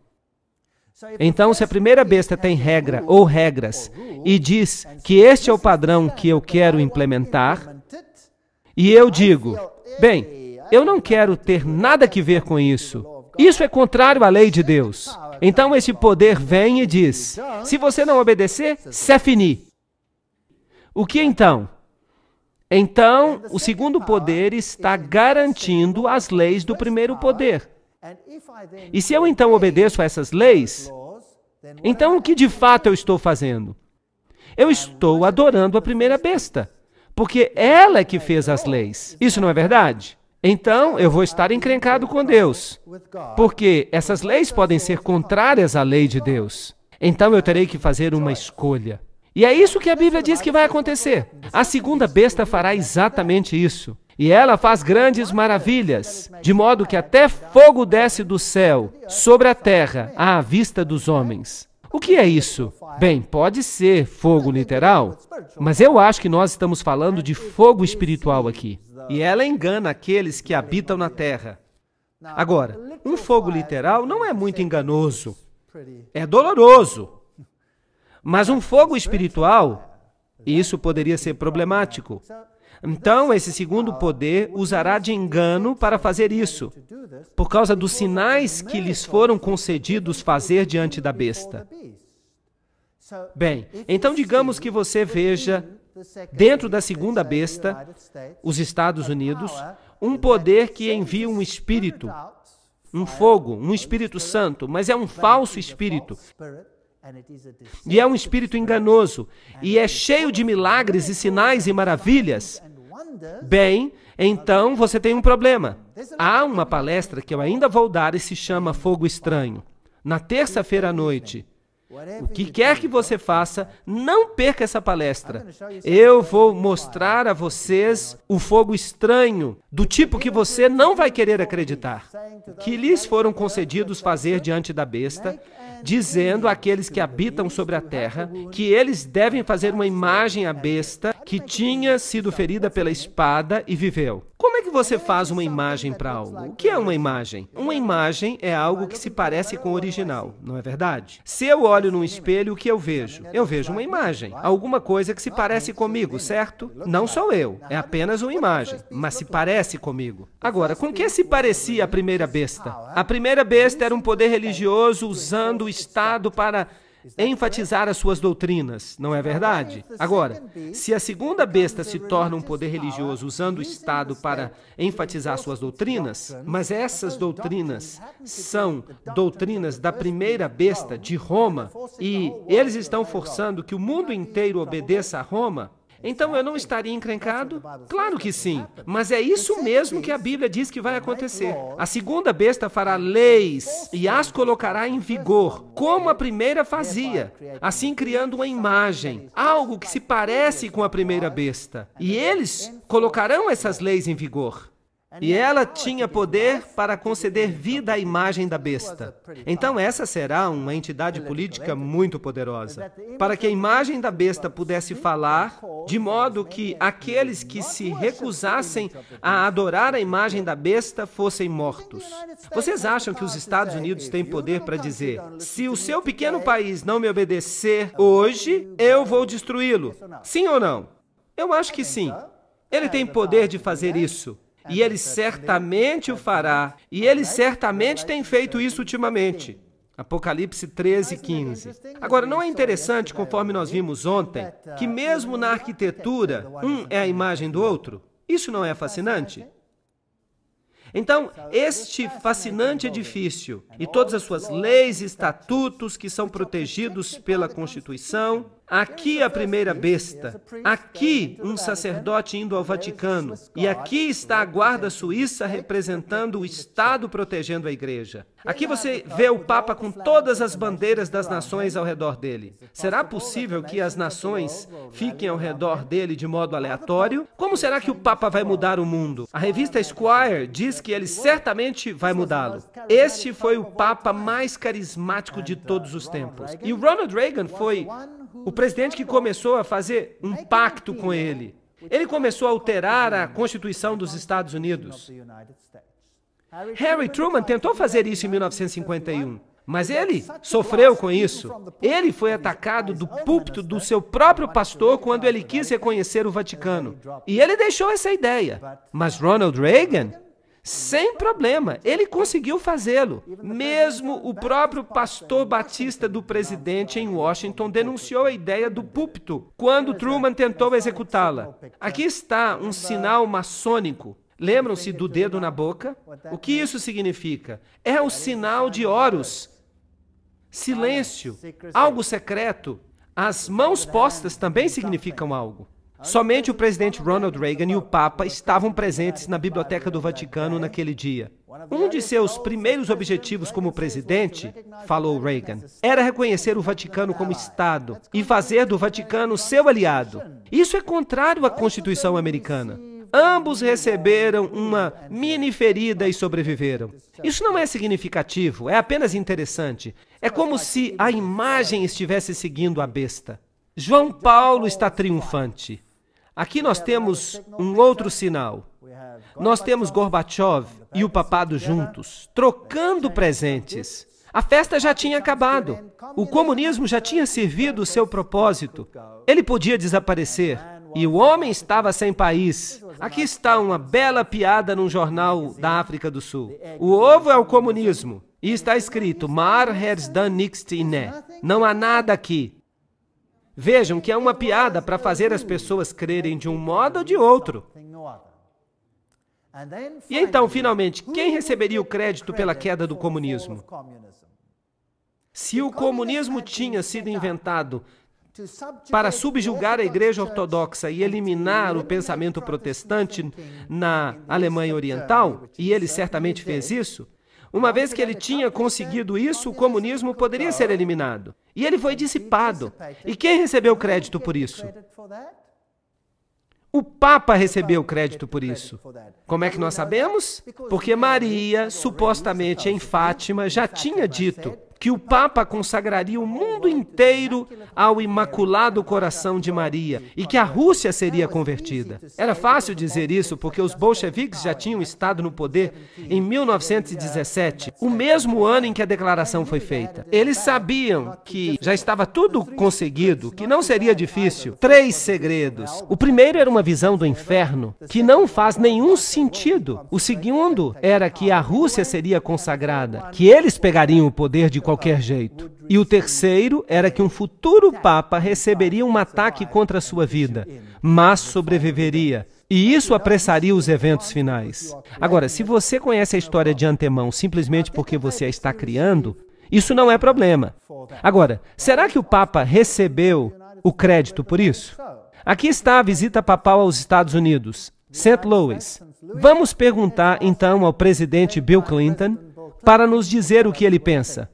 Então, se a primeira besta tem regra ou regras e diz que este é o padrão que eu quero implementar, e eu digo, bem, eu não quero ter nada que ver com isso, isso é contrário à lei de Deus. Então esse poder vem e diz: se você não obedecer, c'est fini. O que então? Então, o segundo poder está garantindo as leis do primeiro poder. E se eu então obedeço a essas leis, então o que de fato eu estou fazendo? Eu estou adorando a primeira besta, porque ela é que fez as leis. Isso não é verdade? Então eu vou estar encrencado com Deus, porque essas leis podem ser contrárias à lei de Deus. Então eu terei que fazer uma escolha. E é isso que a Bíblia diz que vai acontecer. A segunda besta fará exatamente isso. E ela faz grandes maravilhas, de modo que até fogo desce do céu sobre a terra à vista dos homens. O que é isso? Bem, pode ser fogo literal, mas eu acho que nós estamos falando de fogo espiritual aqui. E ela engana aqueles que habitam na terra. Agora, um fogo literal não é muito enganoso, é doloroso. Mas um fogo espiritual, isso poderia ser problemático. Então, esse segundo poder usará de engano para fazer isso, por causa dos sinais que lhes foram concedidos fazer diante da besta. Bem, então digamos que você veja, dentro da segunda besta, os Estados Unidos, um poder que envia um espírito, um fogo, um espírito santo, mas é um falso espírito e é um espírito enganoso, e é cheio de milagres e sinais e maravilhas. Bem, então você tem um problema. Há uma palestra que eu ainda vou dar e se chama Fogo Estranho. Na terça-feira à noite. O que quer que você faça, não perca essa palestra. Eu vou mostrar a vocês o fogo estranho, do tipo que você não vai querer acreditar, que lhes foram concedidos fazer diante da besta, dizendo àqueles que habitam sobre a terra que eles devem fazer uma imagem à besta que tinha sido ferida pela espada e viveu. Como é que você faz uma imagem para algo? O que é uma imagem? Uma imagem é algo que se parece com o original, não é verdade? Se eu olho num espelho, o que eu vejo? Eu vejo uma imagem, alguma coisa que se parece comigo, certo? Não sou eu, é apenas uma imagem, mas se parece comigo. Agora, com que se parecia a primeira besta? A primeira besta era um poder religioso usando Estado para enfatizar as suas doutrinas, não é verdade? Agora, se a segunda besta se torna um poder religioso usando o Estado para enfatizar suas doutrinas, mas essas doutrinas são doutrinas da primeira besta de Roma e eles estão forçando que o mundo inteiro obedeça a Roma, então eu não estaria encrencado? Claro que sim. Mas é isso mesmo que a Bíblia diz que vai é acontecer. A segunda besta fará leis e as colocará em vigor, como a primeira fazia, assim criando uma imagem, algo que se parece com a primeira besta. E eles colocarão essas leis em vigor. E ela tinha poder para conceder vida à imagem da besta. Então, essa será uma entidade política muito poderosa. Para que a imagem da besta pudesse falar, de modo que aqueles que se recusassem a adorar a imagem da besta fossem mortos. Vocês acham que os Estados Unidos têm poder para dizer: se o seu pequeno país não me obedecer hoje, eu vou destruí-lo? Sim ou não? Eu acho que sim. Ele tem poder de fazer isso e ele certamente o fará, e ele certamente tem feito isso ultimamente. Apocalipse 13, 15. Agora, não é interessante, conforme nós vimos ontem, que mesmo na arquitetura, um é a imagem do outro? Isso não é fascinante? Então, este fascinante edifício e todas as suas leis e estatutos que são protegidos pela Constituição Aqui a primeira besta, aqui um sacerdote indo ao Vaticano, e aqui está a guarda suíça representando o Estado protegendo a igreja. Aqui você vê o Papa com todas as bandeiras das nações ao redor dele. Será possível que as nações fiquem ao redor dele de modo aleatório? Como será que o Papa vai mudar o mundo? A revista Esquire diz que ele certamente vai mudá-lo. Este foi o Papa mais carismático de todos os tempos. E Ronald Reagan foi o presidente que começou a fazer um pacto com né? ele. Ele começou a alterar a Constituição dos Estados Unidos. Harry Truman tentou fazer isso em 1951, mas ele sofreu com isso. Ele foi atacado do púlpito do seu próprio pastor quando ele quis reconhecer o Vaticano. E ele deixou essa ideia. Mas Ronald Reagan sem problema. Ele conseguiu fazê-lo. Mesmo o próprio pastor batista do presidente em Washington denunciou a ideia do púlpito quando Truman tentou executá-la. Aqui está um sinal maçônico. Lembram-se do dedo na boca? O que isso significa? É o sinal de Horus. Silêncio, algo secreto. As mãos postas também significam algo. Somente o presidente Ronald Reagan e o Papa estavam presentes na Biblioteca do Vaticano naquele dia. Um de seus primeiros objetivos como presidente, falou Reagan, era reconhecer o Vaticano como Estado e fazer do Vaticano seu aliado. Isso é contrário à Constituição americana. Ambos receberam uma mini ferida e sobreviveram. Isso não é significativo, é apenas interessante. É como se a imagem estivesse seguindo a besta. João Paulo está triunfante. Aqui nós temos um outro sinal. Nós temos Gorbachev e o papado juntos, trocando presentes. A festa já tinha acabado. O comunismo já tinha servido o seu propósito. Ele podia desaparecer. E o homem estava sem país. Aqui está uma bela piada num jornal da África do Sul. O ovo é o comunismo. E está escrito: Mar herz dan nichts Não há nada aqui. Vejam que é uma piada para fazer as pessoas crerem de um modo ou de outro. E então, finalmente, quem receberia o crédito pela queda do comunismo? Se o comunismo tinha sido inventado para subjugar a Igreja Ortodoxa e eliminar o pensamento protestante na Alemanha Oriental, e ele certamente fez isso, uma vez que ele tinha conseguido isso, o comunismo poderia ser eliminado. E ele foi dissipado. E quem recebeu crédito por isso? O Papa recebeu crédito por isso. Como é que nós sabemos? Porque Maria, supostamente em Fátima, já tinha dito: que o Papa consagraria o mundo inteiro ao Imaculado Coração de Maria e que a Rússia seria convertida. Era fácil dizer isso porque os bolcheviques já tinham estado no poder em 1917, o mesmo ano em que a declaração foi feita. Eles sabiam que já estava tudo conseguido, que não seria difícil. Três segredos. O primeiro era uma visão do inferno que não faz nenhum sentido. O segundo era que a Rússia seria consagrada, que eles pegariam o poder de qualquer jeito. E o terceiro era que um futuro Papa receberia um ataque contra a sua vida, mas sobreviveria. E isso apressaria os eventos finais. Agora, se você conhece a história de antemão simplesmente porque você a está criando, isso não é problema. Agora, será que o Papa recebeu o crédito por isso? Aqui está a visita papal aos Estados Unidos, St. Louis. Vamos perguntar então ao presidente Bill Clinton para nos dizer o que ele pensa.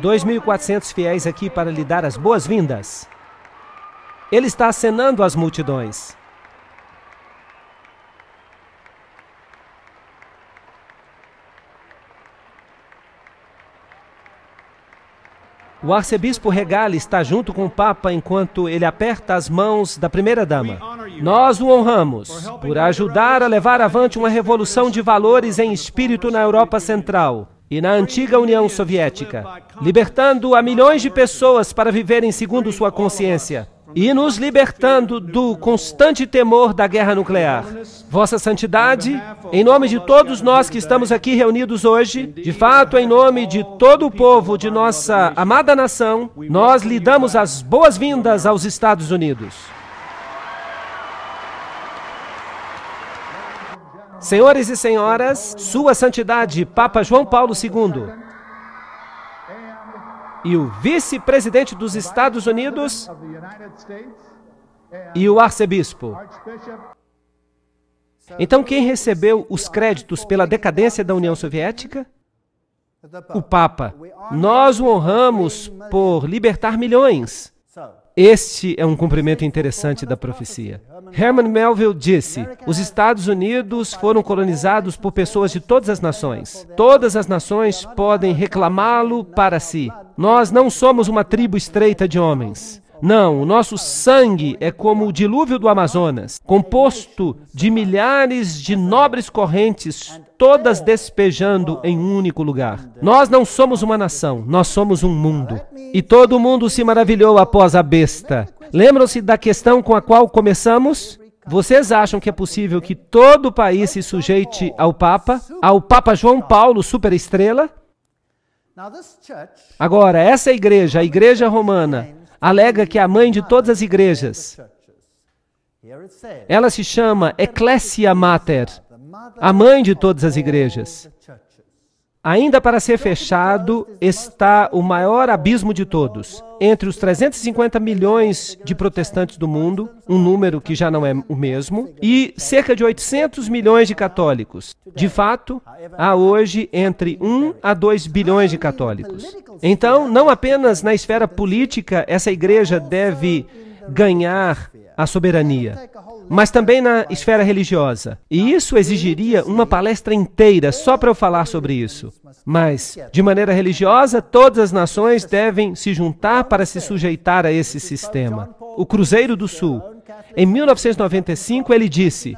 2.400 fiéis aqui para lhe dar as boas-vindas. Ele está acenando às multidões. O arcebispo regale está junto com o Papa enquanto ele aperta as mãos da primeira-dama. Nós o honramos por ajudar a levar avante uma revolução de valores em espírito na Europa Central e na antiga União Soviética, libertando a milhões de pessoas para viverem segundo sua consciência e nos libertando do constante temor da guerra nuclear. Vossa Santidade, em nome de todos nós que estamos aqui reunidos hoje, de fato, em nome de todo o povo de nossa amada nação, nós lhe damos as boas-vindas aos Estados Unidos. Senhores e senhoras, Sua Santidade Papa João Paulo II e o vice-presidente dos Estados Unidos e o arcebispo. Então, quem recebeu os créditos pela decadência da União Soviética? O Papa. Nós o honramos por libertar milhões. Este é um cumprimento interessante da profecia. Herman Melville disse: os Estados Unidos foram colonizados por pessoas de todas as nações. Todas as nações podem reclamá-lo para si. Nós não somos uma tribo estreita de homens. Não, o nosso sangue é como o dilúvio do Amazonas, composto de milhares de nobres correntes, todas despejando em um único lugar. Nós não somos uma nação, nós somos um mundo. E todo mundo se maravilhou após a besta. Lembram-se da questão com a qual começamos? Vocês acham que é possível que todo o país se sujeite ao Papa, ao Papa João Paulo, superestrela? Agora, essa igreja, a igreja romana, alega que é a mãe de todas as igrejas. Ela se chama Ecclesia Mater, a mãe de todas as igrejas. Ainda para ser fechado está o maior abismo de todos. Entre os 350 milhões de protestantes do mundo, um número que já não é o mesmo, e cerca de 800 milhões de católicos. De fato, há hoje entre 1 a 2 bilhões de católicos. Então, não apenas na esfera política essa igreja deve ganhar a soberania, mas também na esfera religiosa. E isso exigiria uma palestra inteira só para eu falar sobre isso. Mas, de maneira religiosa, todas as nações devem se juntar para se sujeitar a esse sistema. O Cruzeiro do Sul, em 1995, ele disse: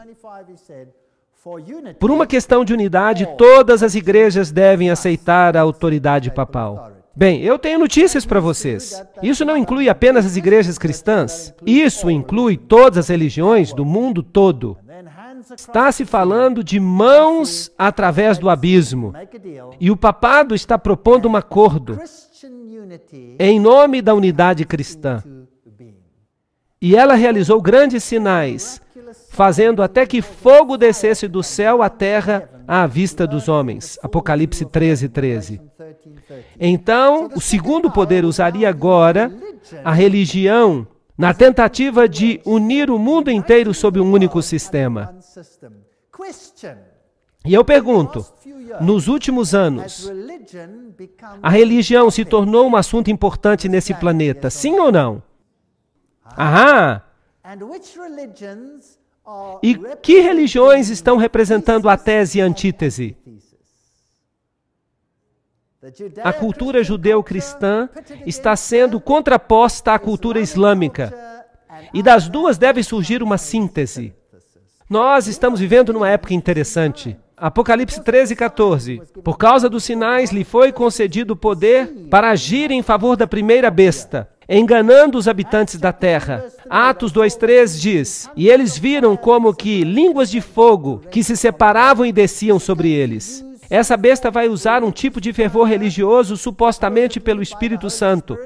por uma questão de unidade, todas as igrejas devem aceitar a autoridade papal. Bem, eu tenho notícias para vocês. Isso não inclui apenas as igrejas cristãs, isso inclui todas as religiões do mundo todo. Está se falando de mãos através do abismo. E o papado está propondo um acordo em nome da unidade cristã. E ela realizou grandes sinais, fazendo até que fogo descesse do céu à terra à vista dos homens. Apocalipse 13, 13. Então, o segundo poder usaria agora a religião na tentativa de unir o mundo inteiro sob um único sistema. E eu pergunto: nos últimos anos, a religião se tornou um assunto importante nesse planeta, sim ou não? Aham! E que religiões estão representando a tese e a antítese? A cultura judeu-cristã está sendo contraposta à cultura islâmica. E das duas deve surgir uma síntese. Nós estamos vivendo numa época interessante. Apocalipse 13, 14. Por causa dos sinais lhe foi concedido o poder para agir em favor da primeira besta, enganando os habitantes da terra. Atos 2,3 diz: E eles viram como que línguas de fogo que se separavam e desciam sobre eles. Essa besta vai usar um tipo de fervor religioso supostamente pelo Espírito Santo,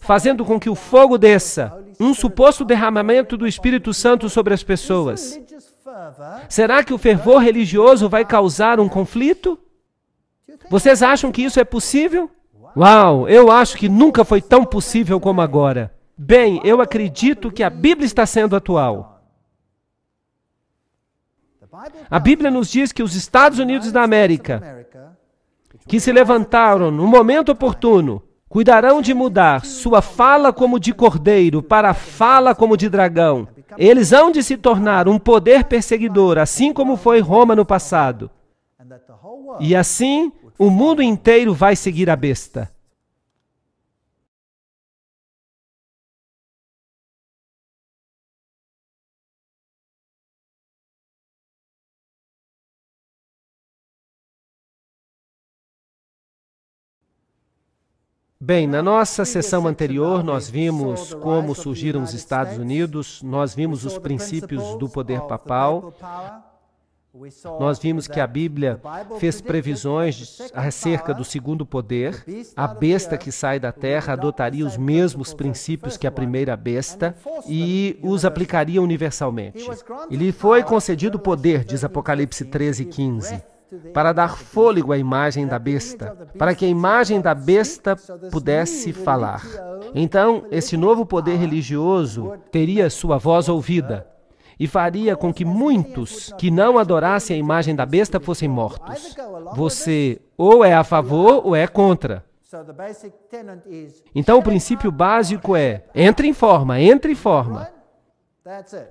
fazendo com que o fogo desça, um suposto derramamento do Espírito Santo sobre as pessoas. Será que o fervor religioso vai causar um conflito? Vocês acham que isso é possível? Uau, eu acho que nunca foi tão possível como agora. Bem, eu acredito que a Bíblia está sendo atual. A Bíblia nos diz que os Estados Unidos da América, que se levantaram no momento oportuno, cuidarão de mudar sua fala como de cordeiro para fala como de dragão. Eles hão de se tornar um poder perseguidor, assim como foi Roma no passado. E assim, o mundo inteiro vai seguir a besta. Bem, na nossa sessão anterior, nós vimos como surgiram os Estados Unidos, nós vimos os princípios do poder papal, nós vimos que a Bíblia fez previsões acerca do segundo poder. A besta é que sai da terra adotaria os mesmos princípios que a primeira besta e os aplicaria universalmente. Ele foi concedido poder, diz Apocalipse 13, 15 para dar fôlego à imagem da besta, para que a imagem da besta pudesse falar. Então, esse novo poder religioso teria sua voz ouvida e faria com que muitos que não adorassem a imagem da besta fossem mortos. Você ou é a favor ou é contra. Então, o princípio básico é: entre em forma, entre em forma.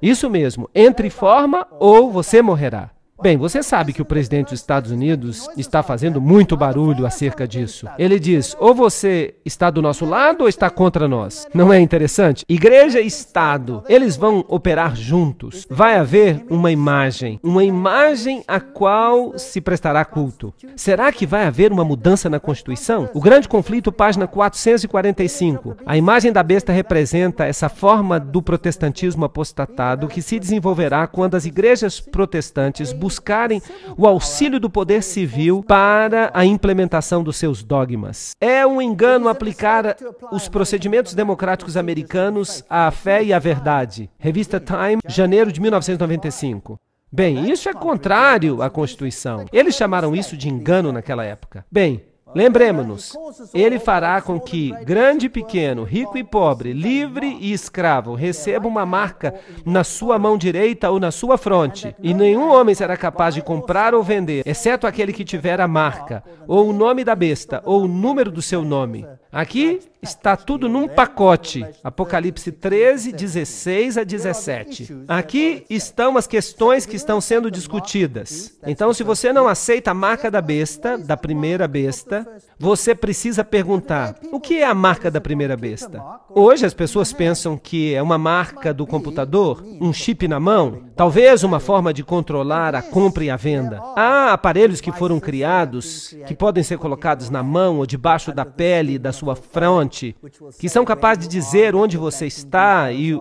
Isso mesmo, entre em forma ou você morrerá. Bem, você sabe que o presidente dos Estados Unidos está fazendo muito barulho acerca disso. Ele diz: ou você está do nosso lado ou está contra nós. Não é interessante? Igreja e Estado, eles vão operar juntos. Vai haver uma imagem, uma imagem a qual se prestará culto. Será que vai haver uma mudança na Constituição? O Grande Conflito, página 445. A imagem da besta representa essa forma do protestantismo apostatado que se desenvolverá quando as igrejas protestantes buscarem o auxílio do poder civil para a implementação dos seus dogmas. É um engano aplicar os procedimentos democráticos americanos à fé e à verdade. Revista Time, janeiro de 1995. Bem, isso é contrário à Constituição. Eles chamaram isso de engano naquela época. Bem, Lembremos-nos, ele fará com que grande e pequeno, rico e pobre, livre e escravo receba uma marca na sua mão direita ou na sua fronte, e nenhum homem será capaz de comprar ou vender, exceto aquele que tiver a marca, ou o nome da besta, ou o número do seu nome. Aqui está tudo num pacote. Apocalipse 13, 16 a 17. Aqui estão as questões que estão sendo discutidas. Então, se você não aceita a marca da besta, da primeira besta, você precisa perguntar: o que é a marca da primeira besta? Hoje as pessoas pensam que é uma marca do computador, um chip na mão, talvez uma forma de controlar a compra e a venda. Há aparelhos que foram criados que podem ser colocados na mão ou debaixo da pele da sua fronte fonte, que são capazes de dizer onde você está e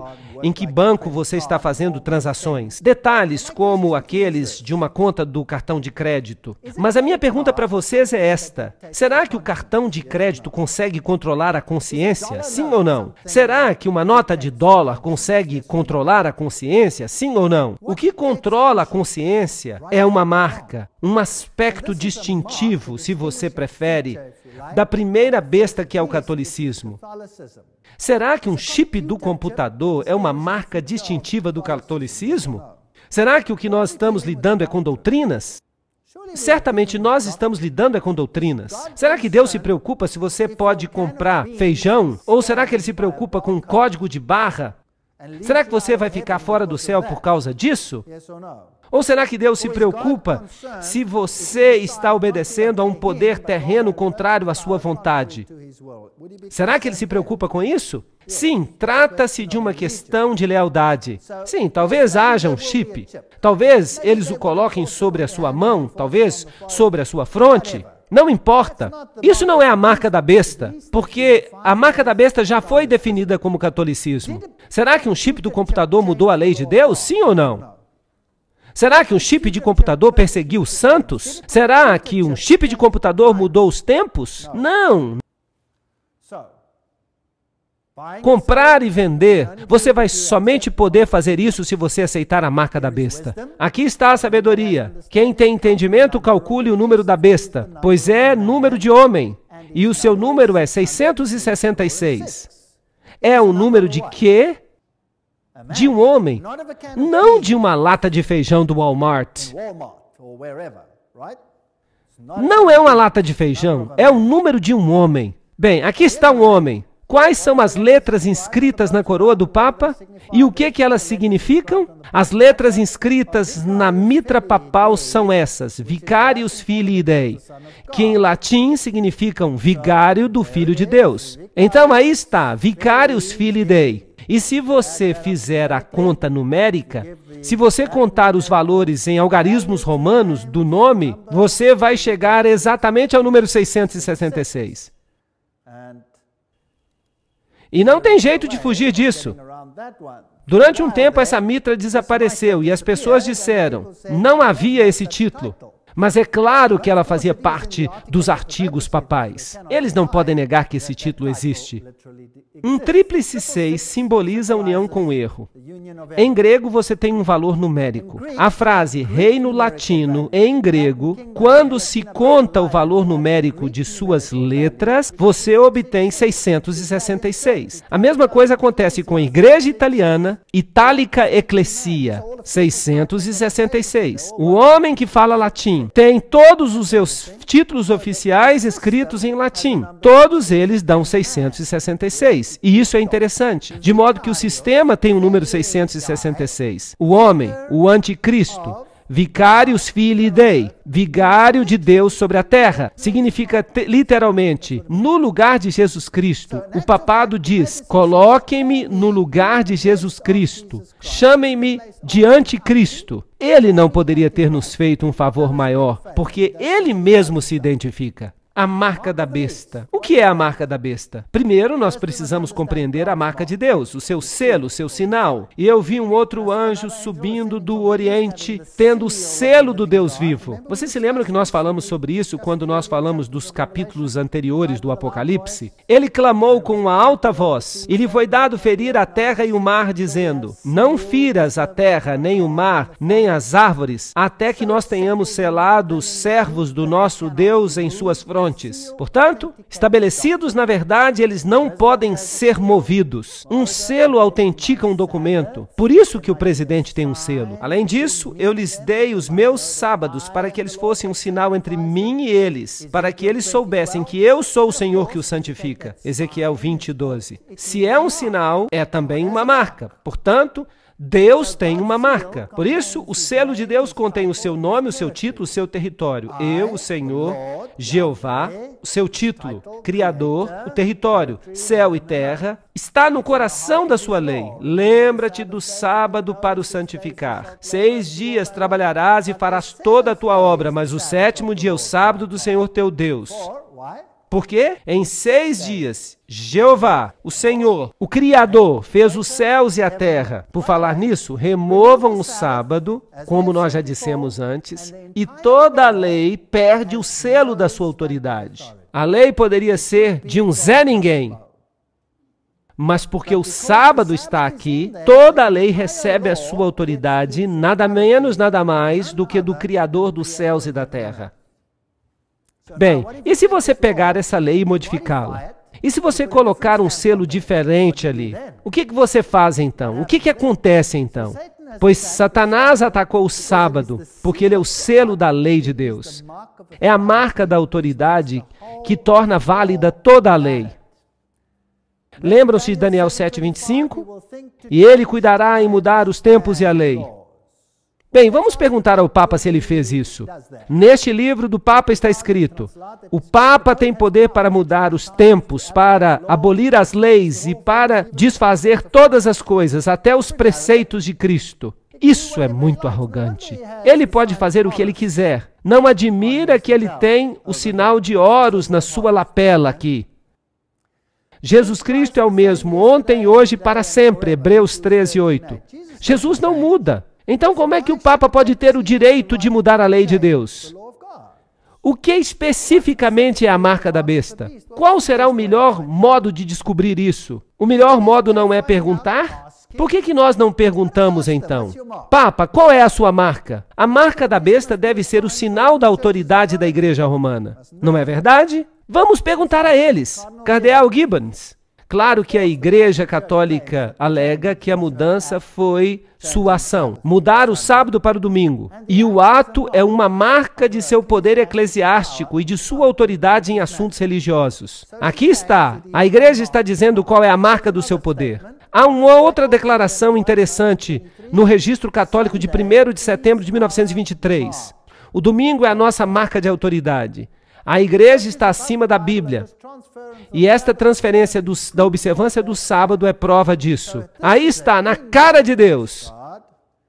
em que banco você está fazendo transações. Detalhes como aqueles de uma conta do cartão de crédito. Mas a minha pergunta para vocês é esta: será que o cartão de crédito consegue controlar a consciência? Sim ou não? Será que uma nota de dólar consegue controlar a consciência? Sim ou não? O que controla a consciência é uma marca, um aspecto distintivo, se você prefere da primeira besta que é o catolicismo. Será que um chip do computador é uma é marca distintiva do catolicismo? Será que o que nós estamos lidando é com doutrinas? Certamente nós estamos lidando é com doutrinas. Será que Deus se preocupa se você pode comprar feijão? Ou será que ele se preocupa com um código de barra? É será que você vai ficar fora do céu por causa disso? Ou será que Deus se preocupa se você está obedecendo a um poder terreno contrário à sua vontade? Será que ele se preocupa com isso? Sim, trata-se de uma questão de lealdade. Sim, talvez haja um chip. Talvez eles o coloquem sobre a sua mão, talvez sobre a sua fronte. Não importa. Isso não é a marca da besta, porque a marca da besta já foi definida como catolicismo. Será que um chip do computador mudou a lei de Deus? Sim ou não? Será que um chip de computador perseguiu santos? Será que um chip de computador mudou os tempos? Não. Comprar e vender, você vai somente poder fazer isso se você aceitar a marca da besta. Aqui está a sabedoria. Quem tem entendimento, calcule o número da besta, pois é número de homem, e o seu número é 666. É um número de quê? de um homem, não de uma lata de feijão do Walmart. Não é uma lata de feijão, é o número de um homem. Bem, aqui está um homem. Quais são as letras inscritas na coroa do Papa e o que, que elas significam? As letras inscritas na mitra papal são essas: Vicarius Filii Dei, que em latim significam Vigário do Filho de Deus. Então aí está: Vicarius Filii Dei. E se você fizer a conta numérica, se você contar os valores em algarismos romanos do nome, você vai chegar exatamente ao número 666. E não tem jeito de fugir disso. Durante um tempo, essa mitra desapareceu e as pessoas disseram: não havia esse título. Mas é claro que ela fazia parte dos artigos papais. Eles não podem negar que esse título existe. Um tríplice seis simboliza a união com o erro. Em grego, você tem um valor numérico. A frase reino latino em grego, quando se conta o valor numérico de suas letras, você obtém 666. A mesma coisa acontece com a igreja italiana, itálica ecclesia, 666. O homem que fala latim tem todos os seus títulos oficiais escritos em latim. Todos eles dão 666. E isso é interessante, de modo que o sistema tem o número 666. O homem, o anticristo, Vicarius Filii Dei, vigário de Deus sobre a terra. Significa literalmente, no lugar de Jesus Cristo. O papado diz: coloquem-me no lugar de Jesus Cristo. Chamem-me de anticristo. Ele não poderia ter nos feito um favor maior, porque ele mesmo se identifica a marca da besta. O que é a marca da besta? Primeiro, nós precisamos compreender a marca de Deus, o seu selo, o seu sinal. E eu vi um outro anjo subindo do Oriente, tendo o selo do Deus vivo. Vocês se lembram que nós falamos sobre isso quando nós falamos dos capítulos anteriores do Apocalipse? Ele clamou com uma alta voz, e lhe foi dado ferir a terra e o mar, dizendo: Não firas a terra, nem o mar, nem as árvores, até que nós tenhamos selado os servos do nosso Deus em suas frontes horizontes. Portanto, estabelecidos na verdade, eles não podem ser movidos. Um selo autentica um documento. Por isso que o presidente tem um selo. Além disso, eu lhes dei os meus sábados para que eles fossem um sinal entre mim e eles, para que eles soubessem que eu sou o Senhor que os santifica. Ezequiel 20, 12. Se é um sinal, é também uma marca. Portanto, Deus tem uma marca. Por isso, o selo de Deus contém o seu nome, o seu título, o seu território. Eu, o Senhor, Jeová, o seu título, Criador, então, o território, céu e terra, está no coração da sua lei. Lembra-te do é sábado para o é santificar. Seis dias trabalharás e farás toda a tua obra, mas o sétimo dia é o sábado do Senhor teu Deus. Porque em seis é. dias, Jeová, o Senhor, o Criador, fez os céus e a é terra. Por falar nisso, removam o sábado, como nós é já dissemos antes, e toda a lei perde o selo da sua autoridade. A lei poderia ser de um Zé Ninguém, mas porque o sábado está aqui, toda a lei recebe a sua autoridade, nada menos, nada mais do que do Criador dos céus e da terra. Bem, e se você pegar essa lei e modificá-la? E se você colocar um selo diferente tá ali? O que, que você faz então? O que, que acontece então? Pois Satanás atacou o sábado, porque ele é o selo da lei de Deus. É a marca da autoridade que torna válida toda a lei. Lembram-se de Daniel 7,25? E ele cuidará em mudar os tempos e a é, lei. Bem, vamos perguntar ao Papa se ele fez isso. Neste livro do Papa está escrito: o Papa tem poder para mudar os tempos, para abolir as leis e para desfazer todas as coisas, até os preceitos de Cristo. Isso é muito arrogante. Ele pode fazer o que ele quiser. Não admira que ele tem o sinal de oros na sua lapela aqui. Jesus Cristo é o mesmo ontem, hoje e para sempre. Hebreus 13, 8. Jesus não muda. Então, como é que o Papa pode ter o direito de mudar a lei de Deus? O que especificamente é a marca da besta? Qual será o melhor modo de descobrir isso? O melhor modo não é perguntar? Por que, que nós não perguntamos então? Papa, qual é a sua marca? A marca da besta deve ser o sinal da autoridade da Igreja Romana. Não é verdade? Vamos perguntar a eles. Cardeal Gibbons, Claro que a Igreja Católica alega que a mudança foi sua ação, mudar o sábado para o domingo. E o ato é uma marca de seu poder eclesiástico e de sua autoridade em assuntos religiosos. Aqui está, a Igreja está dizendo qual é a marca do seu poder. Há uma outra declaração interessante no Registro Católico de 1 de setembro de 1923. O domingo é a nossa marca de autoridade. A igreja está acima da Bíblia. E esta transferência do, da observância do sábado é prova disso. Aí está, na cara de Deus.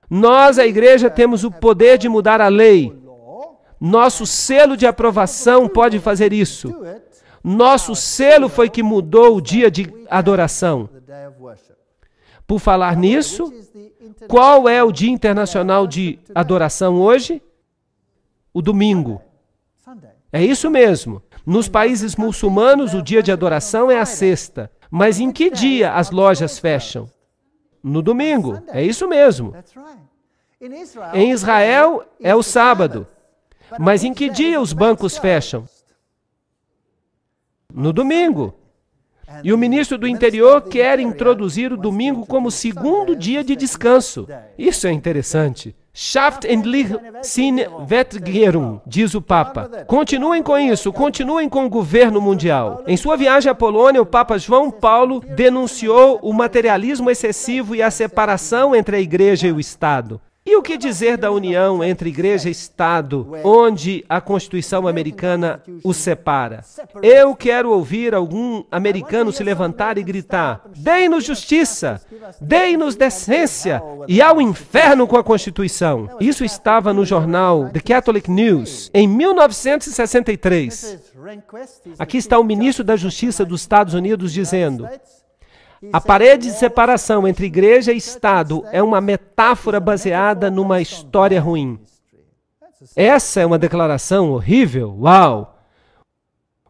Nós, a igreja, temos o poder de mudar a lei. Nosso selo de aprovação pode fazer isso. Nosso selo foi que mudou o dia de adoração. Por falar nisso, qual é o Dia Internacional de Adoração hoje? O domingo. É isso mesmo. Nos países muçulmanos, o dia de adoração é a sexta. Mas em que dia as lojas fecham? No domingo. É isso mesmo. Em Israel, é o sábado. Mas em que dia os bancos fecham? No domingo. E o ministro do interior quer introduzir o domingo como segundo dia de descanso. Isso é interessante. Schafft endlich seine Wettgärung, diz o Papa. Continuem com isso, continuem com o governo mundial. Em sua viagem à Polônia, o Papa João Paulo denunciou o materialismo excessivo e a separação entre a igreja e o Estado. E o que dizer da união entre igreja e Estado, onde a Constituição americana os separa? Eu quero ouvir algum americano se levantar e gritar: deem-nos justiça, deem-nos decência e ao inferno com a Constituição. Isso estava no jornal The Catholic News em 1963. Aqui está o ministro da Justiça dos Estados Unidos dizendo: a parede de separação entre igreja e Estado é uma metáfora baseada numa história ruim. Essa é uma declaração horrível. Uau!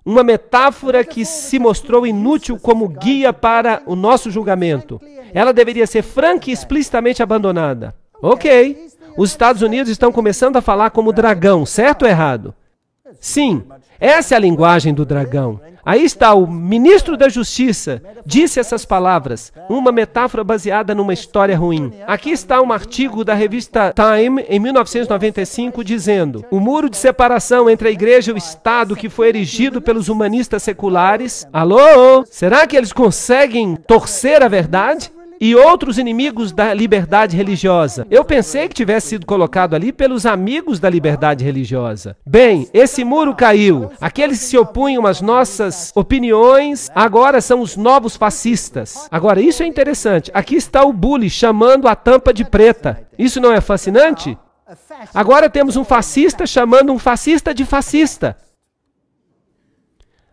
Uma metáfora que se mostrou inútil como guia para o nosso julgamento. Ela deveria ser franca e explicitamente abandonada. Ok, os Estados Unidos estão começando a falar como dragão, certo ou errado? Sim, essa é a linguagem do dragão. Aí está o ministro da Justiça, disse essas palavras, uma metáfora baseada numa história ruim. Aqui está um artigo da revista Time, em 1995, dizendo: O muro de separação entre a igreja e o Estado que foi erigido pelos humanistas seculares. Alô? Será que eles conseguem torcer a verdade? e outros inimigos da liberdade religiosa. Eu pensei que tivesse sido colocado ali pelos amigos da liberdade religiosa. Bem, esse muro caiu. Aqueles que se opunham às nossas opiniões agora são os novos fascistas. Agora, isso é interessante. Aqui está o bully chamando a tampa de preta. Isso não é fascinante? Agora temos um fascista chamando um fascista de fascista.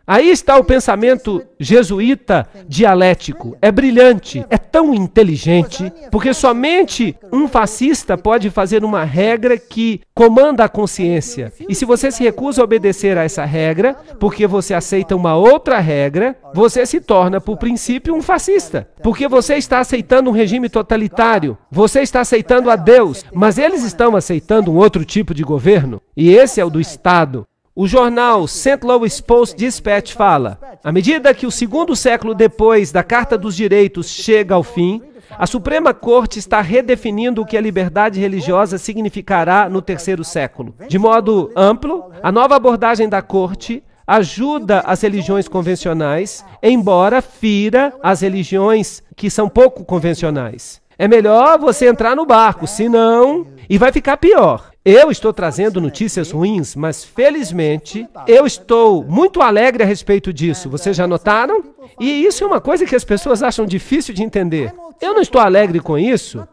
Aí está o pensamento jesuíta dialético. É brilhante, é tão inteligente, porque somente um fascista pode fazer uma regra que comanda a consciência. E se você se recusa a obedecer a essa regra, porque você aceita uma outra regra, você se torna, por princípio, um fascista. Porque você está aceitando um regime totalitário, você está aceitando a Deus, mas eles estão aceitando um outro tipo de governo, e esse é o do Estado. O jornal St. Louis Post-Dispatch fala: à medida que o segundo século depois da Carta dos Direitos chega ao fim, a Suprema Corte está redefinindo o que a liberdade religiosa significará no terceiro século. De modo amplo, a nova abordagem da Corte ajuda as religiões convencionais, embora fira as religiões que são pouco convencionais. É melhor você entrar no barco, senão. E vai ficar pior. Eu estou trazendo notícias ruins, mas felizmente eu estou muito alegre a respeito disso. Vocês já notaram? E isso é uma coisa que as pessoas acham difícil de entender. Eu não estou alegre com isso.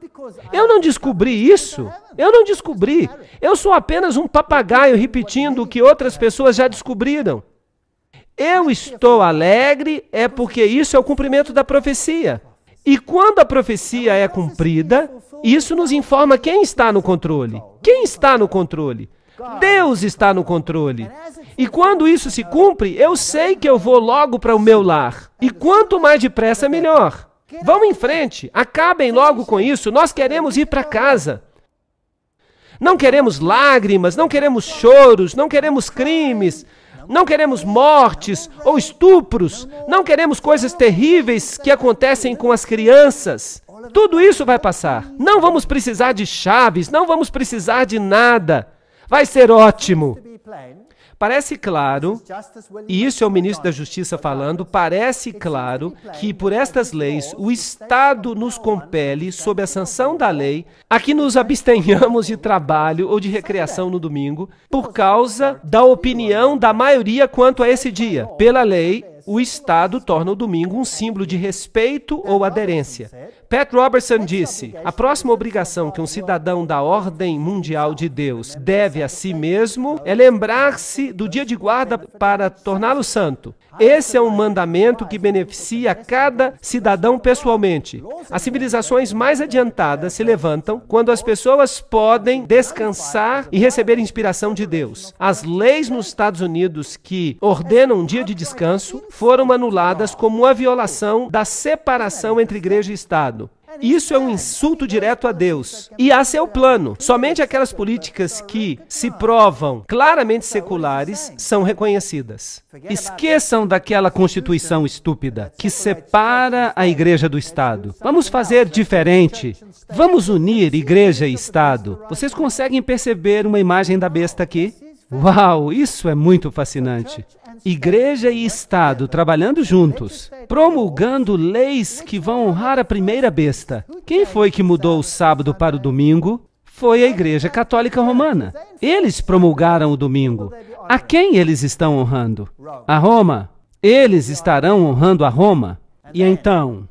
Eu não descobri isso. Eu não descobri. Eu sou apenas um papagaio repetindo o que outras pessoas já descobriram. Eu estou alegre é porque isso é o cumprimento da profecia. E quando a profecia é cumprida, isso nos informa quem está no controle. Quem está no controle? Deus está no controle. E quando isso se cumpre, eu sei que eu vou logo para o meu lar. E quanto mais depressa, melhor. Vão em frente, acabem logo com isso, nós queremos ir para casa. Não queremos lágrimas, não queremos choros, não queremos crimes, não queremos mortes ou estupros, não queremos coisas terríveis que acontecem com as crianças. Tudo isso vai passar. Não vamos precisar de chaves, não vamos precisar de nada. Vai ser ótimo. Parece claro, e isso é o ministro da Justiça falando, parece claro que por estas leis o Estado nos compele, sob a sanção da lei, a que nos abstenhamos de trabalho ou de recreação no domingo, por causa da opinião da maioria quanto a esse dia. Pela lei, o Estado torna o domingo um símbolo de respeito ou aderência. Pat Robertson disse: a próxima obrigação que um cidadão da ordem mundial de Deus deve a si mesmo é lembrar-se do dia de guarda para torná-lo santo. Esse é um mandamento que beneficia cada cidadão pessoalmente. As civilizações mais adiantadas se levantam quando as pessoas podem descansar e receber inspiração de Deus. As leis nos Estados Unidos que ordenam um dia de descanso foram anuladas como uma violação da separação entre igreja e Estado. Isso é um insulto direto a Deus. E há seu é plano. Somente aquelas políticas que se provam claramente seculares são reconhecidas. Esqueçam daquela constituição estúpida que separa a igreja do Estado. Vamos fazer diferente. Vamos unir igreja e Estado. Vocês conseguem perceber uma imagem da besta aqui? Uau, isso é muito fascinante. Igreja e Estado trabalhando juntos, promulgando leis que vão honrar a primeira besta. Quem foi que mudou o sábado para o domingo? Foi a Igreja Católica Romana. Eles promulgaram o domingo. A quem eles estão honrando? A Roma. Eles estarão honrando a Roma. E então,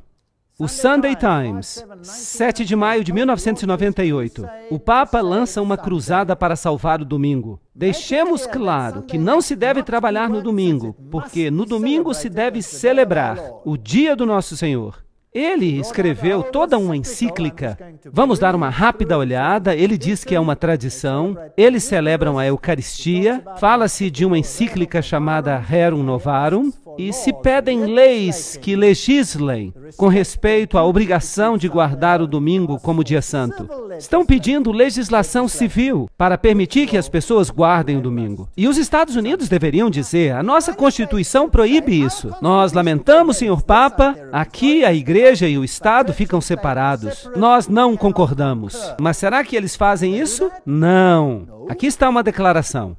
o Sunday Times, 7 de maio de 1998. O Papa lança uma cruzada para salvar o domingo. Deixemos claro que não se deve trabalhar no domingo, porque no domingo se deve celebrar o dia do nosso Senhor. Ele escreveu toda uma encíclica. Vamos dar uma rápida olhada. Ele diz que é uma tradição. Eles celebram a Eucaristia. Fala-se de uma encíclica chamada Rerum Novarum e se pedem leis que legislem com respeito à obrigação de guardar o domingo como dia santo. Estão pedindo legislação civil para permitir que as pessoas guardem o domingo. E os Estados Unidos deveriam dizer: a nossa Constituição proíbe isso. Nós lamentamos, senhor Papa, aqui a Igreja e o Estado ficam separados. Nós não concordamos. Mas será que eles fazem isso? Não. Aqui está uma declaração.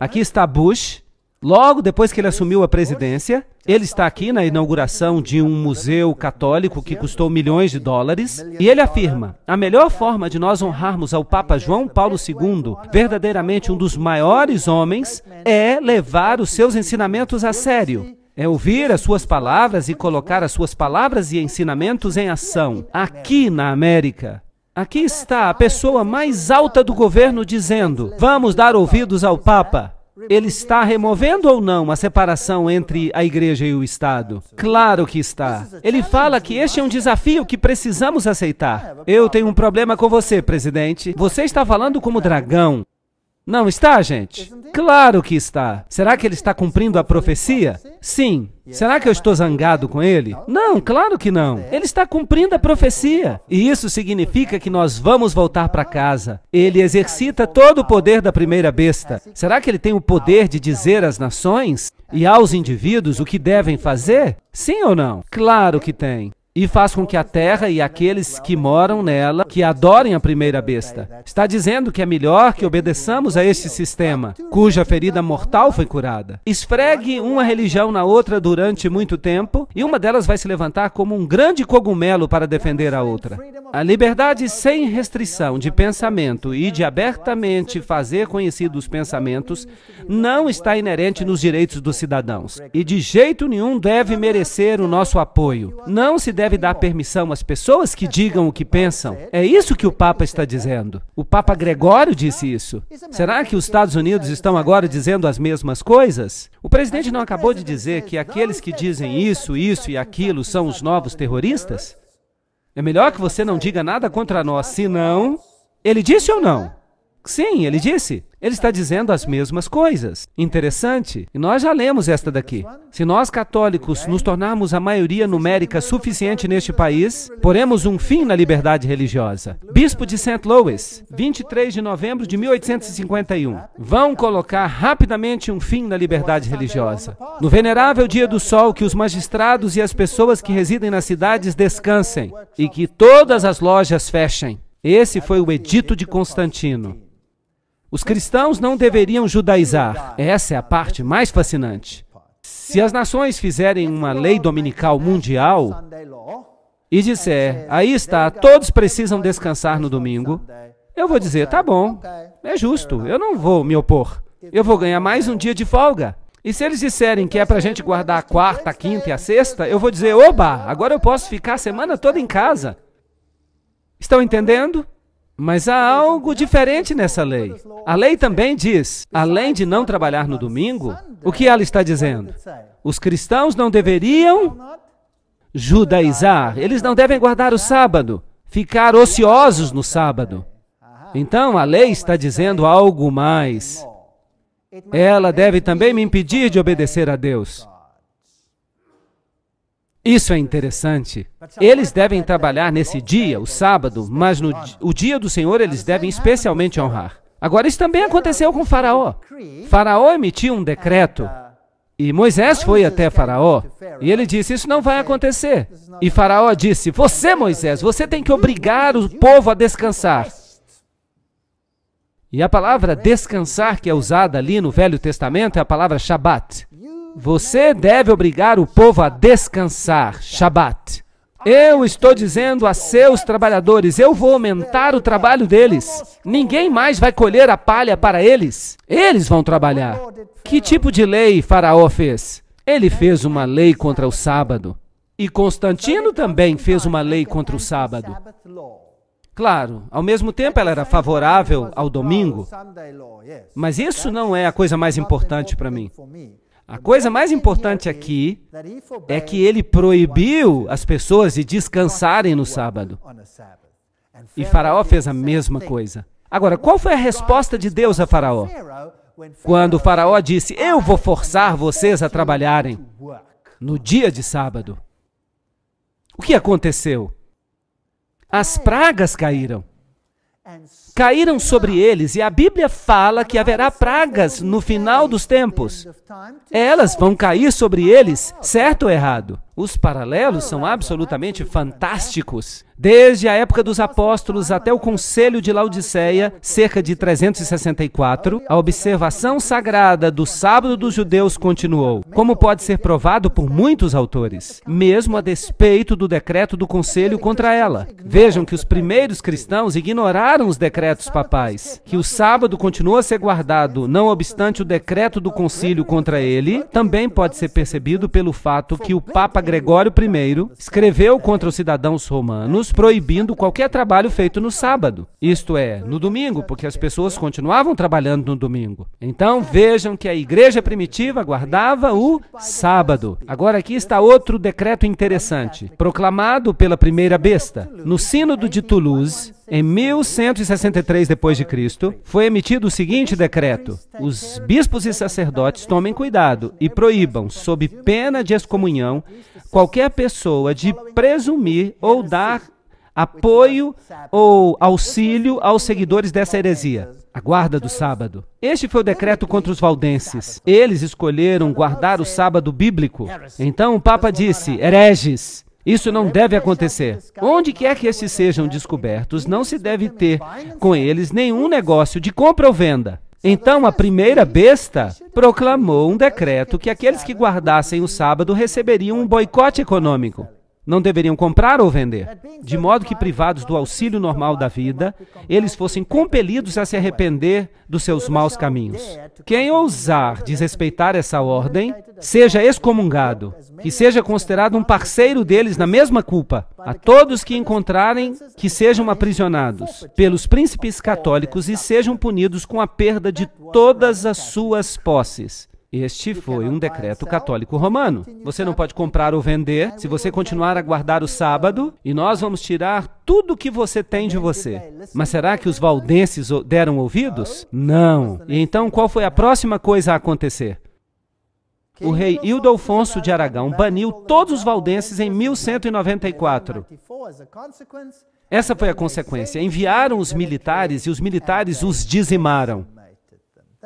Aqui está Bush Logo depois que ele assumiu a presidência, ele está aqui na inauguração de um museu católico que custou milhões de dólares, e ele afirma: a melhor forma de nós honrarmos ao Papa João Paulo II, verdadeiramente um dos maiores homens, é levar os seus ensinamentos a sério. É ouvir as suas palavras e colocar as suas palavras e ensinamentos em ação, aqui na América. Aqui está a pessoa mais alta do governo dizendo: vamos dar ouvidos ao Papa. Ele está removendo ou não a separação entre a igreja e o Estado? Claro que está. Ele fala que este é um desafio que precisamos aceitar. Eu tenho um problema com você, presidente. Você está falando como dragão. Não está, gente? Claro que está. Será que ele está cumprindo a profecia? Sim. Será que eu estou zangado com ele? Não, claro que não. É. Ele está cumprindo a profecia. E isso significa que nós vamos voltar para casa. Ele exercita todo o poder da primeira besta. Será que ele tem o poder de dizer às nações e aos indivíduos o que devem fazer? Sim ou não? Claro que tem e faz com que a terra e aqueles que moram nela que adorem a primeira besta. Está dizendo que é melhor que obedeçamos a este sistema, cuja ferida mortal foi curada. Esfregue uma religião na outra durante muito tempo e uma delas vai se levantar como um grande cogumelo para defender a outra. A liberdade sem restrição de pensamento e de abertamente fazer conhecidos os pensamentos não está inerente nos direitos dos cidadãos e de jeito nenhum deve merecer o nosso apoio. Não se deve deve dar permissão às pessoas que digam o que pensam. É isso que o Papa está dizendo. O Papa Gregório disse isso. Será que os Estados Unidos estão agora dizendo as mesmas coisas? O presidente não acabou de dizer que aqueles que dizem isso, isso e aquilo são os novos terroristas? É melhor que você não diga nada contra nós, senão. Ele disse ou não? Sim, ele é. disse. Ele está dizendo as mesmas coisas. Interessante. E nós já lemos esta daqui. Se nós católicos nos tornarmos a maioria numérica suficiente neste país, poremos um fim na liberdade religiosa. Bispo de St. Louis, 23 de novembro de 1851. Vão colocar rapidamente um fim na liberdade religiosa. No venerável dia do sol, que os magistrados e as pessoas que residem nas cidades descansem e que todas as lojas fechem. Esse foi o edito de Constantino. Os cristãos não deveriam judaizar. Essa é a parte mais fascinante. Se as nações fizerem uma lei dominical mundial e disser, aí está, todos precisam descansar no domingo, eu vou dizer, tá bom, é justo, eu não vou me opor. Eu vou ganhar mais um dia de folga. E se eles disserem que é para a gente guardar a quarta, a quinta e a sexta, eu vou dizer, oba, agora eu posso ficar a semana toda em casa. Estão entendendo? Mas há algo diferente nessa lei. A lei também diz, além de não trabalhar no domingo, o que ela está dizendo? Os cristãos não deveriam judaizar, eles não devem guardar o sábado, ficar ociosos no sábado. Então a lei está dizendo algo mais. Ela deve também me impedir de obedecer a Deus. Isso é interessante. Eles devem trabalhar nesse dia, o sábado, mas no o dia do Senhor eles devem especialmente honrar. Agora, isso também aconteceu com Faraó. Faraó emitiu um decreto e Moisés foi até Faraó e ele disse: Isso não vai acontecer. E Faraó disse: Você, Moisés, você tem que obrigar o povo a descansar. E a palavra descansar que é usada ali no Velho Testamento é a palavra Shabat. Você deve obrigar o povo a descansar, Shabbat. Eu estou dizendo a seus trabalhadores, eu vou aumentar o trabalho deles. Ninguém mais vai colher a palha para eles. Eles vão trabalhar. Que tipo de lei Faraó fez? Ele fez uma lei contra o sábado. E Constantino também fez uma lei contra o sábado. Claro, ao mesmo tempo ela era favorável ao domingo, mas isso não é a coisa mais importante para mim. A coisa mais importante aqui é que ele proibiu as pessoas de descansarem no sábado. E Faraó fez a mesma coisa. Agora, qual foi a resposta de Deus a Faraó? Quando Faraó disse: Eu vou forçar vocês a trabalharem no dia de sábado. O que aconteceu? As pragas caíram caíram sobre eles, e a Bíblia fala que haverá pragas no final dos tempos. Elas vão cair sobre eles, certo ou errado? Os paralelos são absolutamente fantásticos. Desde a época dos apóstolos até o Conselho de Laodiceia, cerca de 364, a observação sagrada do sábado dos judeus continuou, como pode ser provado por muitos autores, mesmo a despeito do decreto do Conselho contra ela. Vejam que os primeiros cristãos ignoraram os decretos papais, que o sábado continua a ser guardado, não obstante o decreto do Concílio contra ele, também pode ser percebido pelo fato que o Papa Gregório I, escreveu contra os cidadãos romanos proibindo qualquer trabalho feito no sábado, isto é, no domingo, porque as pessoas continuavam trabalhando no domingo. Então vejam que a igreja primitiva guardava o sábado. Agora aqui está outro decreto interessante, proclamado pela primeira besta. No Sínodo de Toulouse, em 1163 depois de Cristo, foi emitido o seguinte decreto: Os bispos e sacerdotes tomem cuidado e proíbam, sob pena de excomunhão, qualquer pessoa de presumir ou dar apoio ou auxílio aos seguidores dessa heresia, a guarda do sábado. Este foi o decreto contra os valdenses. Eles escolheram guardar o sábado bíblico. Então o Papa disse: hereges. Isso não deve acontecer. Onde quer que estes sejam descobertos, não se deve ter com eles nenhum negócio de compra ou venda. Então a primeira besta proclamou um decreto que aqueles que guardassem o sábado receberiam um boicote econômico não deveriam comprar ou vender, é de modo que, privados do auxílio normal da vida, eles fossem compelidos a se arrepender dos seus maus caminhos. Quem ousar desrespeitar essa ordem, seja excomungado, que seja considerado um parceiro deles na mesma culpa, a todos que encontrarem que sejam aprisionados pelos príncipes católicos e sejam punidos com a perda de todas as suas posses este foi um decreto católico romano. Você não pode comprar ou vender se você continuar a guardar o sábado, e nós vamos tirar tudo que você tem de você. Mas será que os valdenses deram ouvidos? Não. E então qual foi a próxima coisa a acontecer? O rei Hildo Alfonso de Aragão baniu todos os valdenses em 1194. Essa foi a consequência. Enviaram os militares e os militares os dizimaram.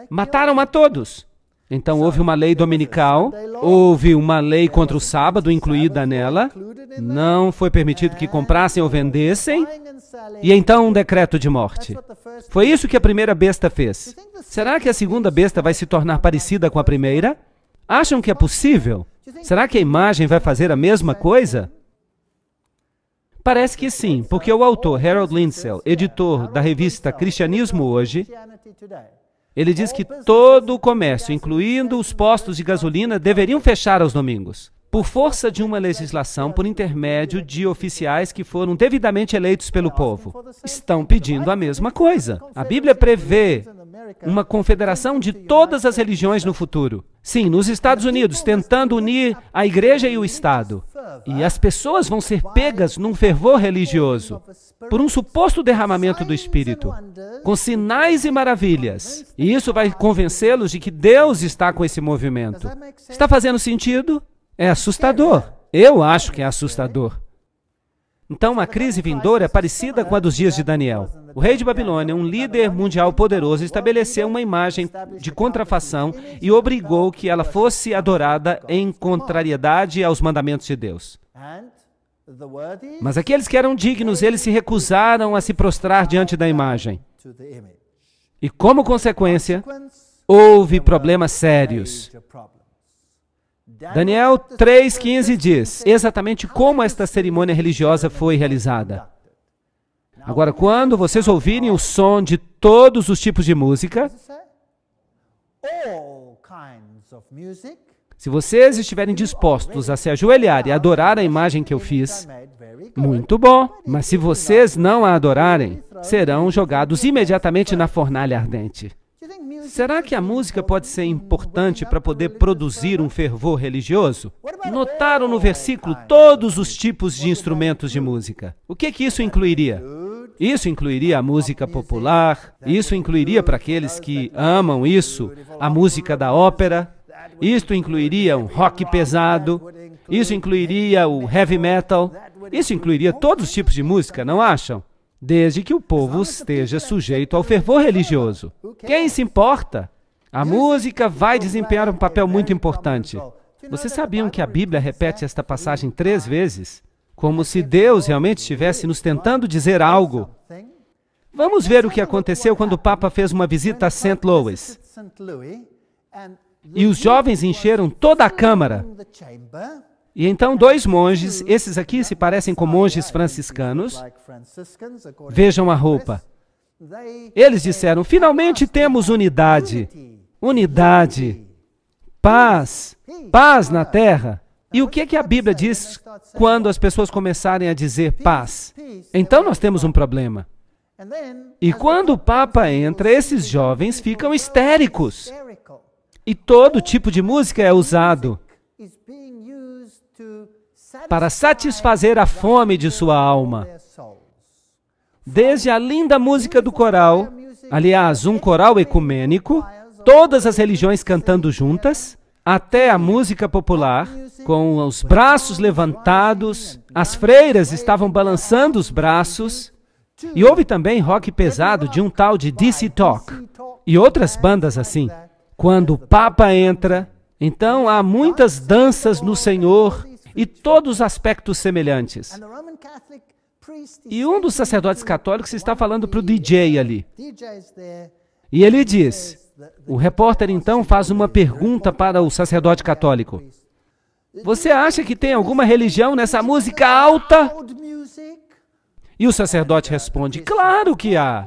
Mataram a todos. Então houve uma lei dominical, houve uma lei contra o sábado incluída nela, não foi permitido que comprassem ou vendessem, e então um decreto de morte. Foi isso que a primeira besta fez. Será que a segunda besta vai se tornar parecida com a primeira? Acham que é possível? Será que a imagem vai fazer a mesma coisa? Parece que sim, porque o autor Harold Linsell, editor da revista Cristianismo Hoje, ele diz que todo o comércio, incluindo os postos de gasolina, deveriam fechar aos domingos, por força de uma legislação por intermédio de oficiais que foram devidamente eleitos pelo povo. Estão pedindo a mesma coisa. A Bíblia prevê uma confederação de todas as religiões no futuro. Sim, nos Estados Unidos, tentando unir a igreja e o Estado. E as pessoas vão ser pegas num fervor religioso, por um suposto derramamento do Espírito, com sinais e maravilhas. E isso vai convencê-los de que Deus está com esse movimento. Está fazendo sentido? É assustador. Eu acho que é assustador. Então, uma crise vindoura é parecida com a dos dias de Daniel. O rei de Babilônia, um líder mundial poderoso, estabeleceu uma imagem de contrafação e obrigou que ela fosse adorada em contrariedade aos mandamentos de Deus. Mas aqueles que eram dignos, eles se recusaram a se prostrar diante da imagem. E como consequência, houve problemas sérios. Daniel 3,15 diz exatamente como esta cerimônia religiosa foi realizada. Agora, quando vocês ouvirem o som de todos os tipos de música, se vocês estiverem dispostos a se ajoelhar e adorar a imagem que eu fiz, muito bom. Mas se vocês não a adorarem, serão jogados imediatamente na fornalha ardente. Será que a música pode ser importante para poder produzir um fervor religioso? Notaram no versículo todos os tipos de instrumentos de música. O que, que isso incluiria? Isso incluiria a música popular, isso incluiria para aqueles que amam isso, a música da ópera, isto incluiria um rock pesado, isso incluiria o heavy metal, isso incluiria todos os tipos de música, não acham? Desde que o povo esteja sujeito ao fervor religioso. Quem se importa? A música vai desempenhar um papel muito importante. Vocês sabiam que a Bíblia repete esta passagem três vezes? como se Deus realmente estivesse nos tentando dizer algo. Vamos ver o que aconteceu quando o Papa fez uma visita a St. Louis. E os jovens encheram toda a câmara. E então dois monges, esses aqui se parecem com monges franciscanos, vejam a roupa. Eles disseram: finalmente temos unidade, unidade, paz, paz na terra. E o que é que a Bíblia diz quando as pessoas começarem a dizer paz? Então nós temos um problema. E quando o Papa entra, esses jovens ficam histéricos. E todo tipo de música é usado para satisfazer a fome de sua alma. Desde a linda música do coral, aliás, um coral ecumênico, todas as religiões cantando juntas, até a música popular, com os braços levantados, as freiras estavam balançando os braços, e houve também rock pesado de um tal de DC Talk e outras bandas assim. Quando o Papa entra, então há muitas danças no Senhor e todos os aspectos semelhantes. E um dos sacerdotes católicos está falando para o DJ ali. E ele diz: o repórter então faz uma pergunta para o sacerdote católico: Você acha que tem alguma religião nessa música alta? E o sacerdote responde: Claro que há.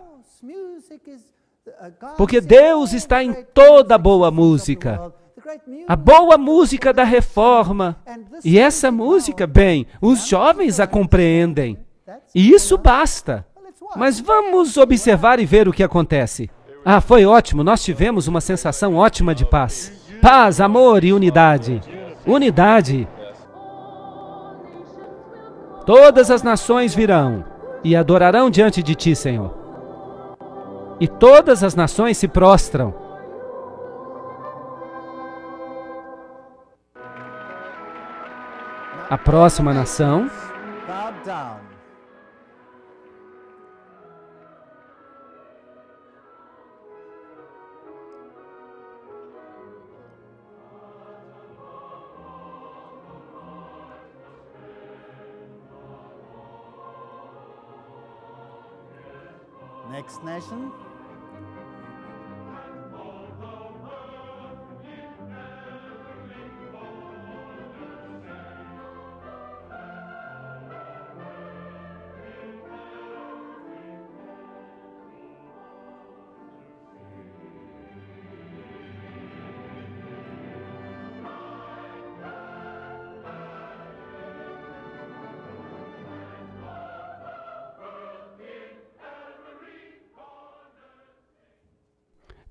Porque Deus está em toda boa música. A boa música da reforma. E essa música, bem, os jovens a compreendem. E isso basta. Mas vamos observar e ver o que acontece. Ah, foi ótimo. Nós tivemos uma sensação ótima de paz. Paz, amor e unidade. Unidade. Todas as nações virão e adorarão diante de ti, Senhor. E todas as nações se prostram. A próxima nação Next nation.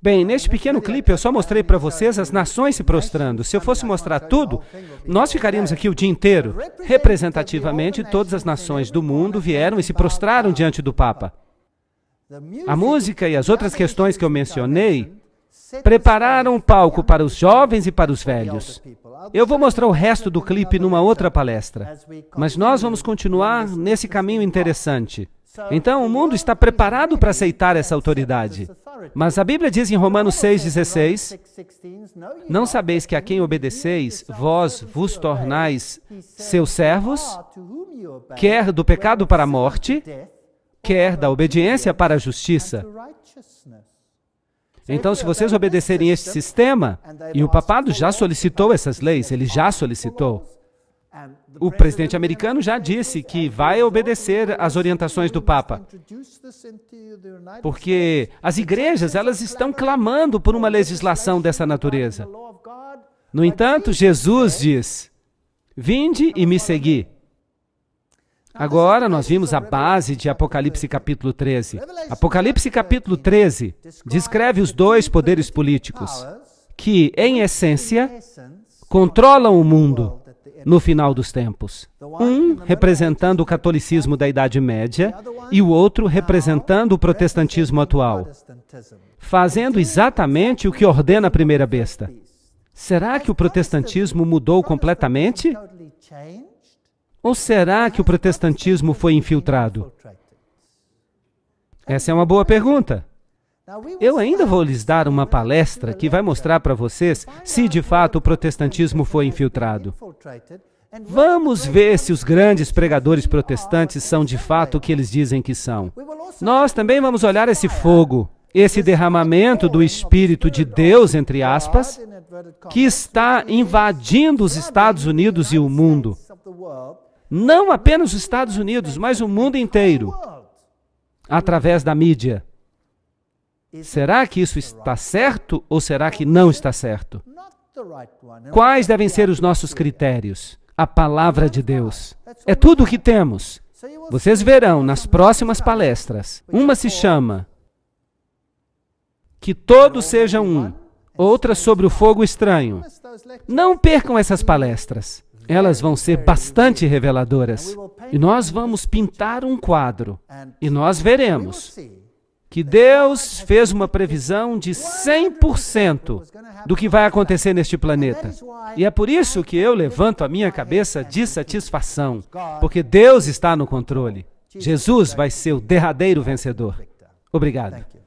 Bem, neste pequeno clipe eu só mostrei para vocês as nações se prostrando. Se eu fosse mostrar tudo, nós ficaríamos aqui o dia inteiro. Representativamente, todas as nações do mundo vieram e se prostraram diante do Papa. A música e as outras questões que eu mencionei prepararam o palco para os jovens e para os velhos. Eu vou mostrar o resto do clipe numa outra palestra, mas nós vamos continuar nesse caminho interessante. Então, o mundo está preparado para aceitar essa autoridade. Mas a Bíblia diz em Romanos 6,16: Não sabeis que a quem obedeceis, vós vos tornais seus servos, quer do pecado para a morte, quer da obediência para a justiça. Então, se vocês obedecerem este sistema, e o papado já solicitou essas leis, ele já solicitou. O presidente americano já disse que vai obedecer às orientações do Papa, porque as igrejas elas estão clamando por uma legislação dessa natureza. No entanto, Jesus diz: Vinde e me segui. Agora nós vimos a base de Apocalipse capítulo 13. Apocalipse capítulo 13 descreve os dois poderes políticos que, em essência, controlam o mundo no final dos tempos. Um representando o catolicismo da Idade Média e o outro representando o protestantismo atual, fazendo exatamente o que ordena a primeira besta. Será que o protestantismo mudou completamente? Ou será que o protestantismo foi infiltrado? Essa é uma boa pergunta. Eu ainda vou lhes dar uma palestra que vai mostrar para vocês se de fato o protestantismo foi infiltrado. Vamos ver se os grandes pregadores protestantes são de fato o que eles dizem que são. Nós também vamos olhar esse fogo, esse derramamento do Espírito de Deus, entre aspas, que está invadindo os Estados Unidos e o mundo. Não apenas os Estados Unidos, mas o mundo inteiro, através da mídia Será que isso está certo ou será que não está certo? Quais devem ser os nossos critérios? A palavra de Deus. É tudo o que temos. Vocês verão nas próximas palestras. Uma se chama Que Todos Sejam Um, outra sobre o fogo estranho. Não percam essas palestras. Elas vão ser bastante reveladoras. E nós vamos pintar um quadro. E nós veremos que Deus fez uma previsão de 100% do que vai acontecer neste planeta. E é por isso que eu levanto a minha cabeça de satisfação, porque Deus está no controle. Jesus vai ser o derradeiro vencedor. Obrigado.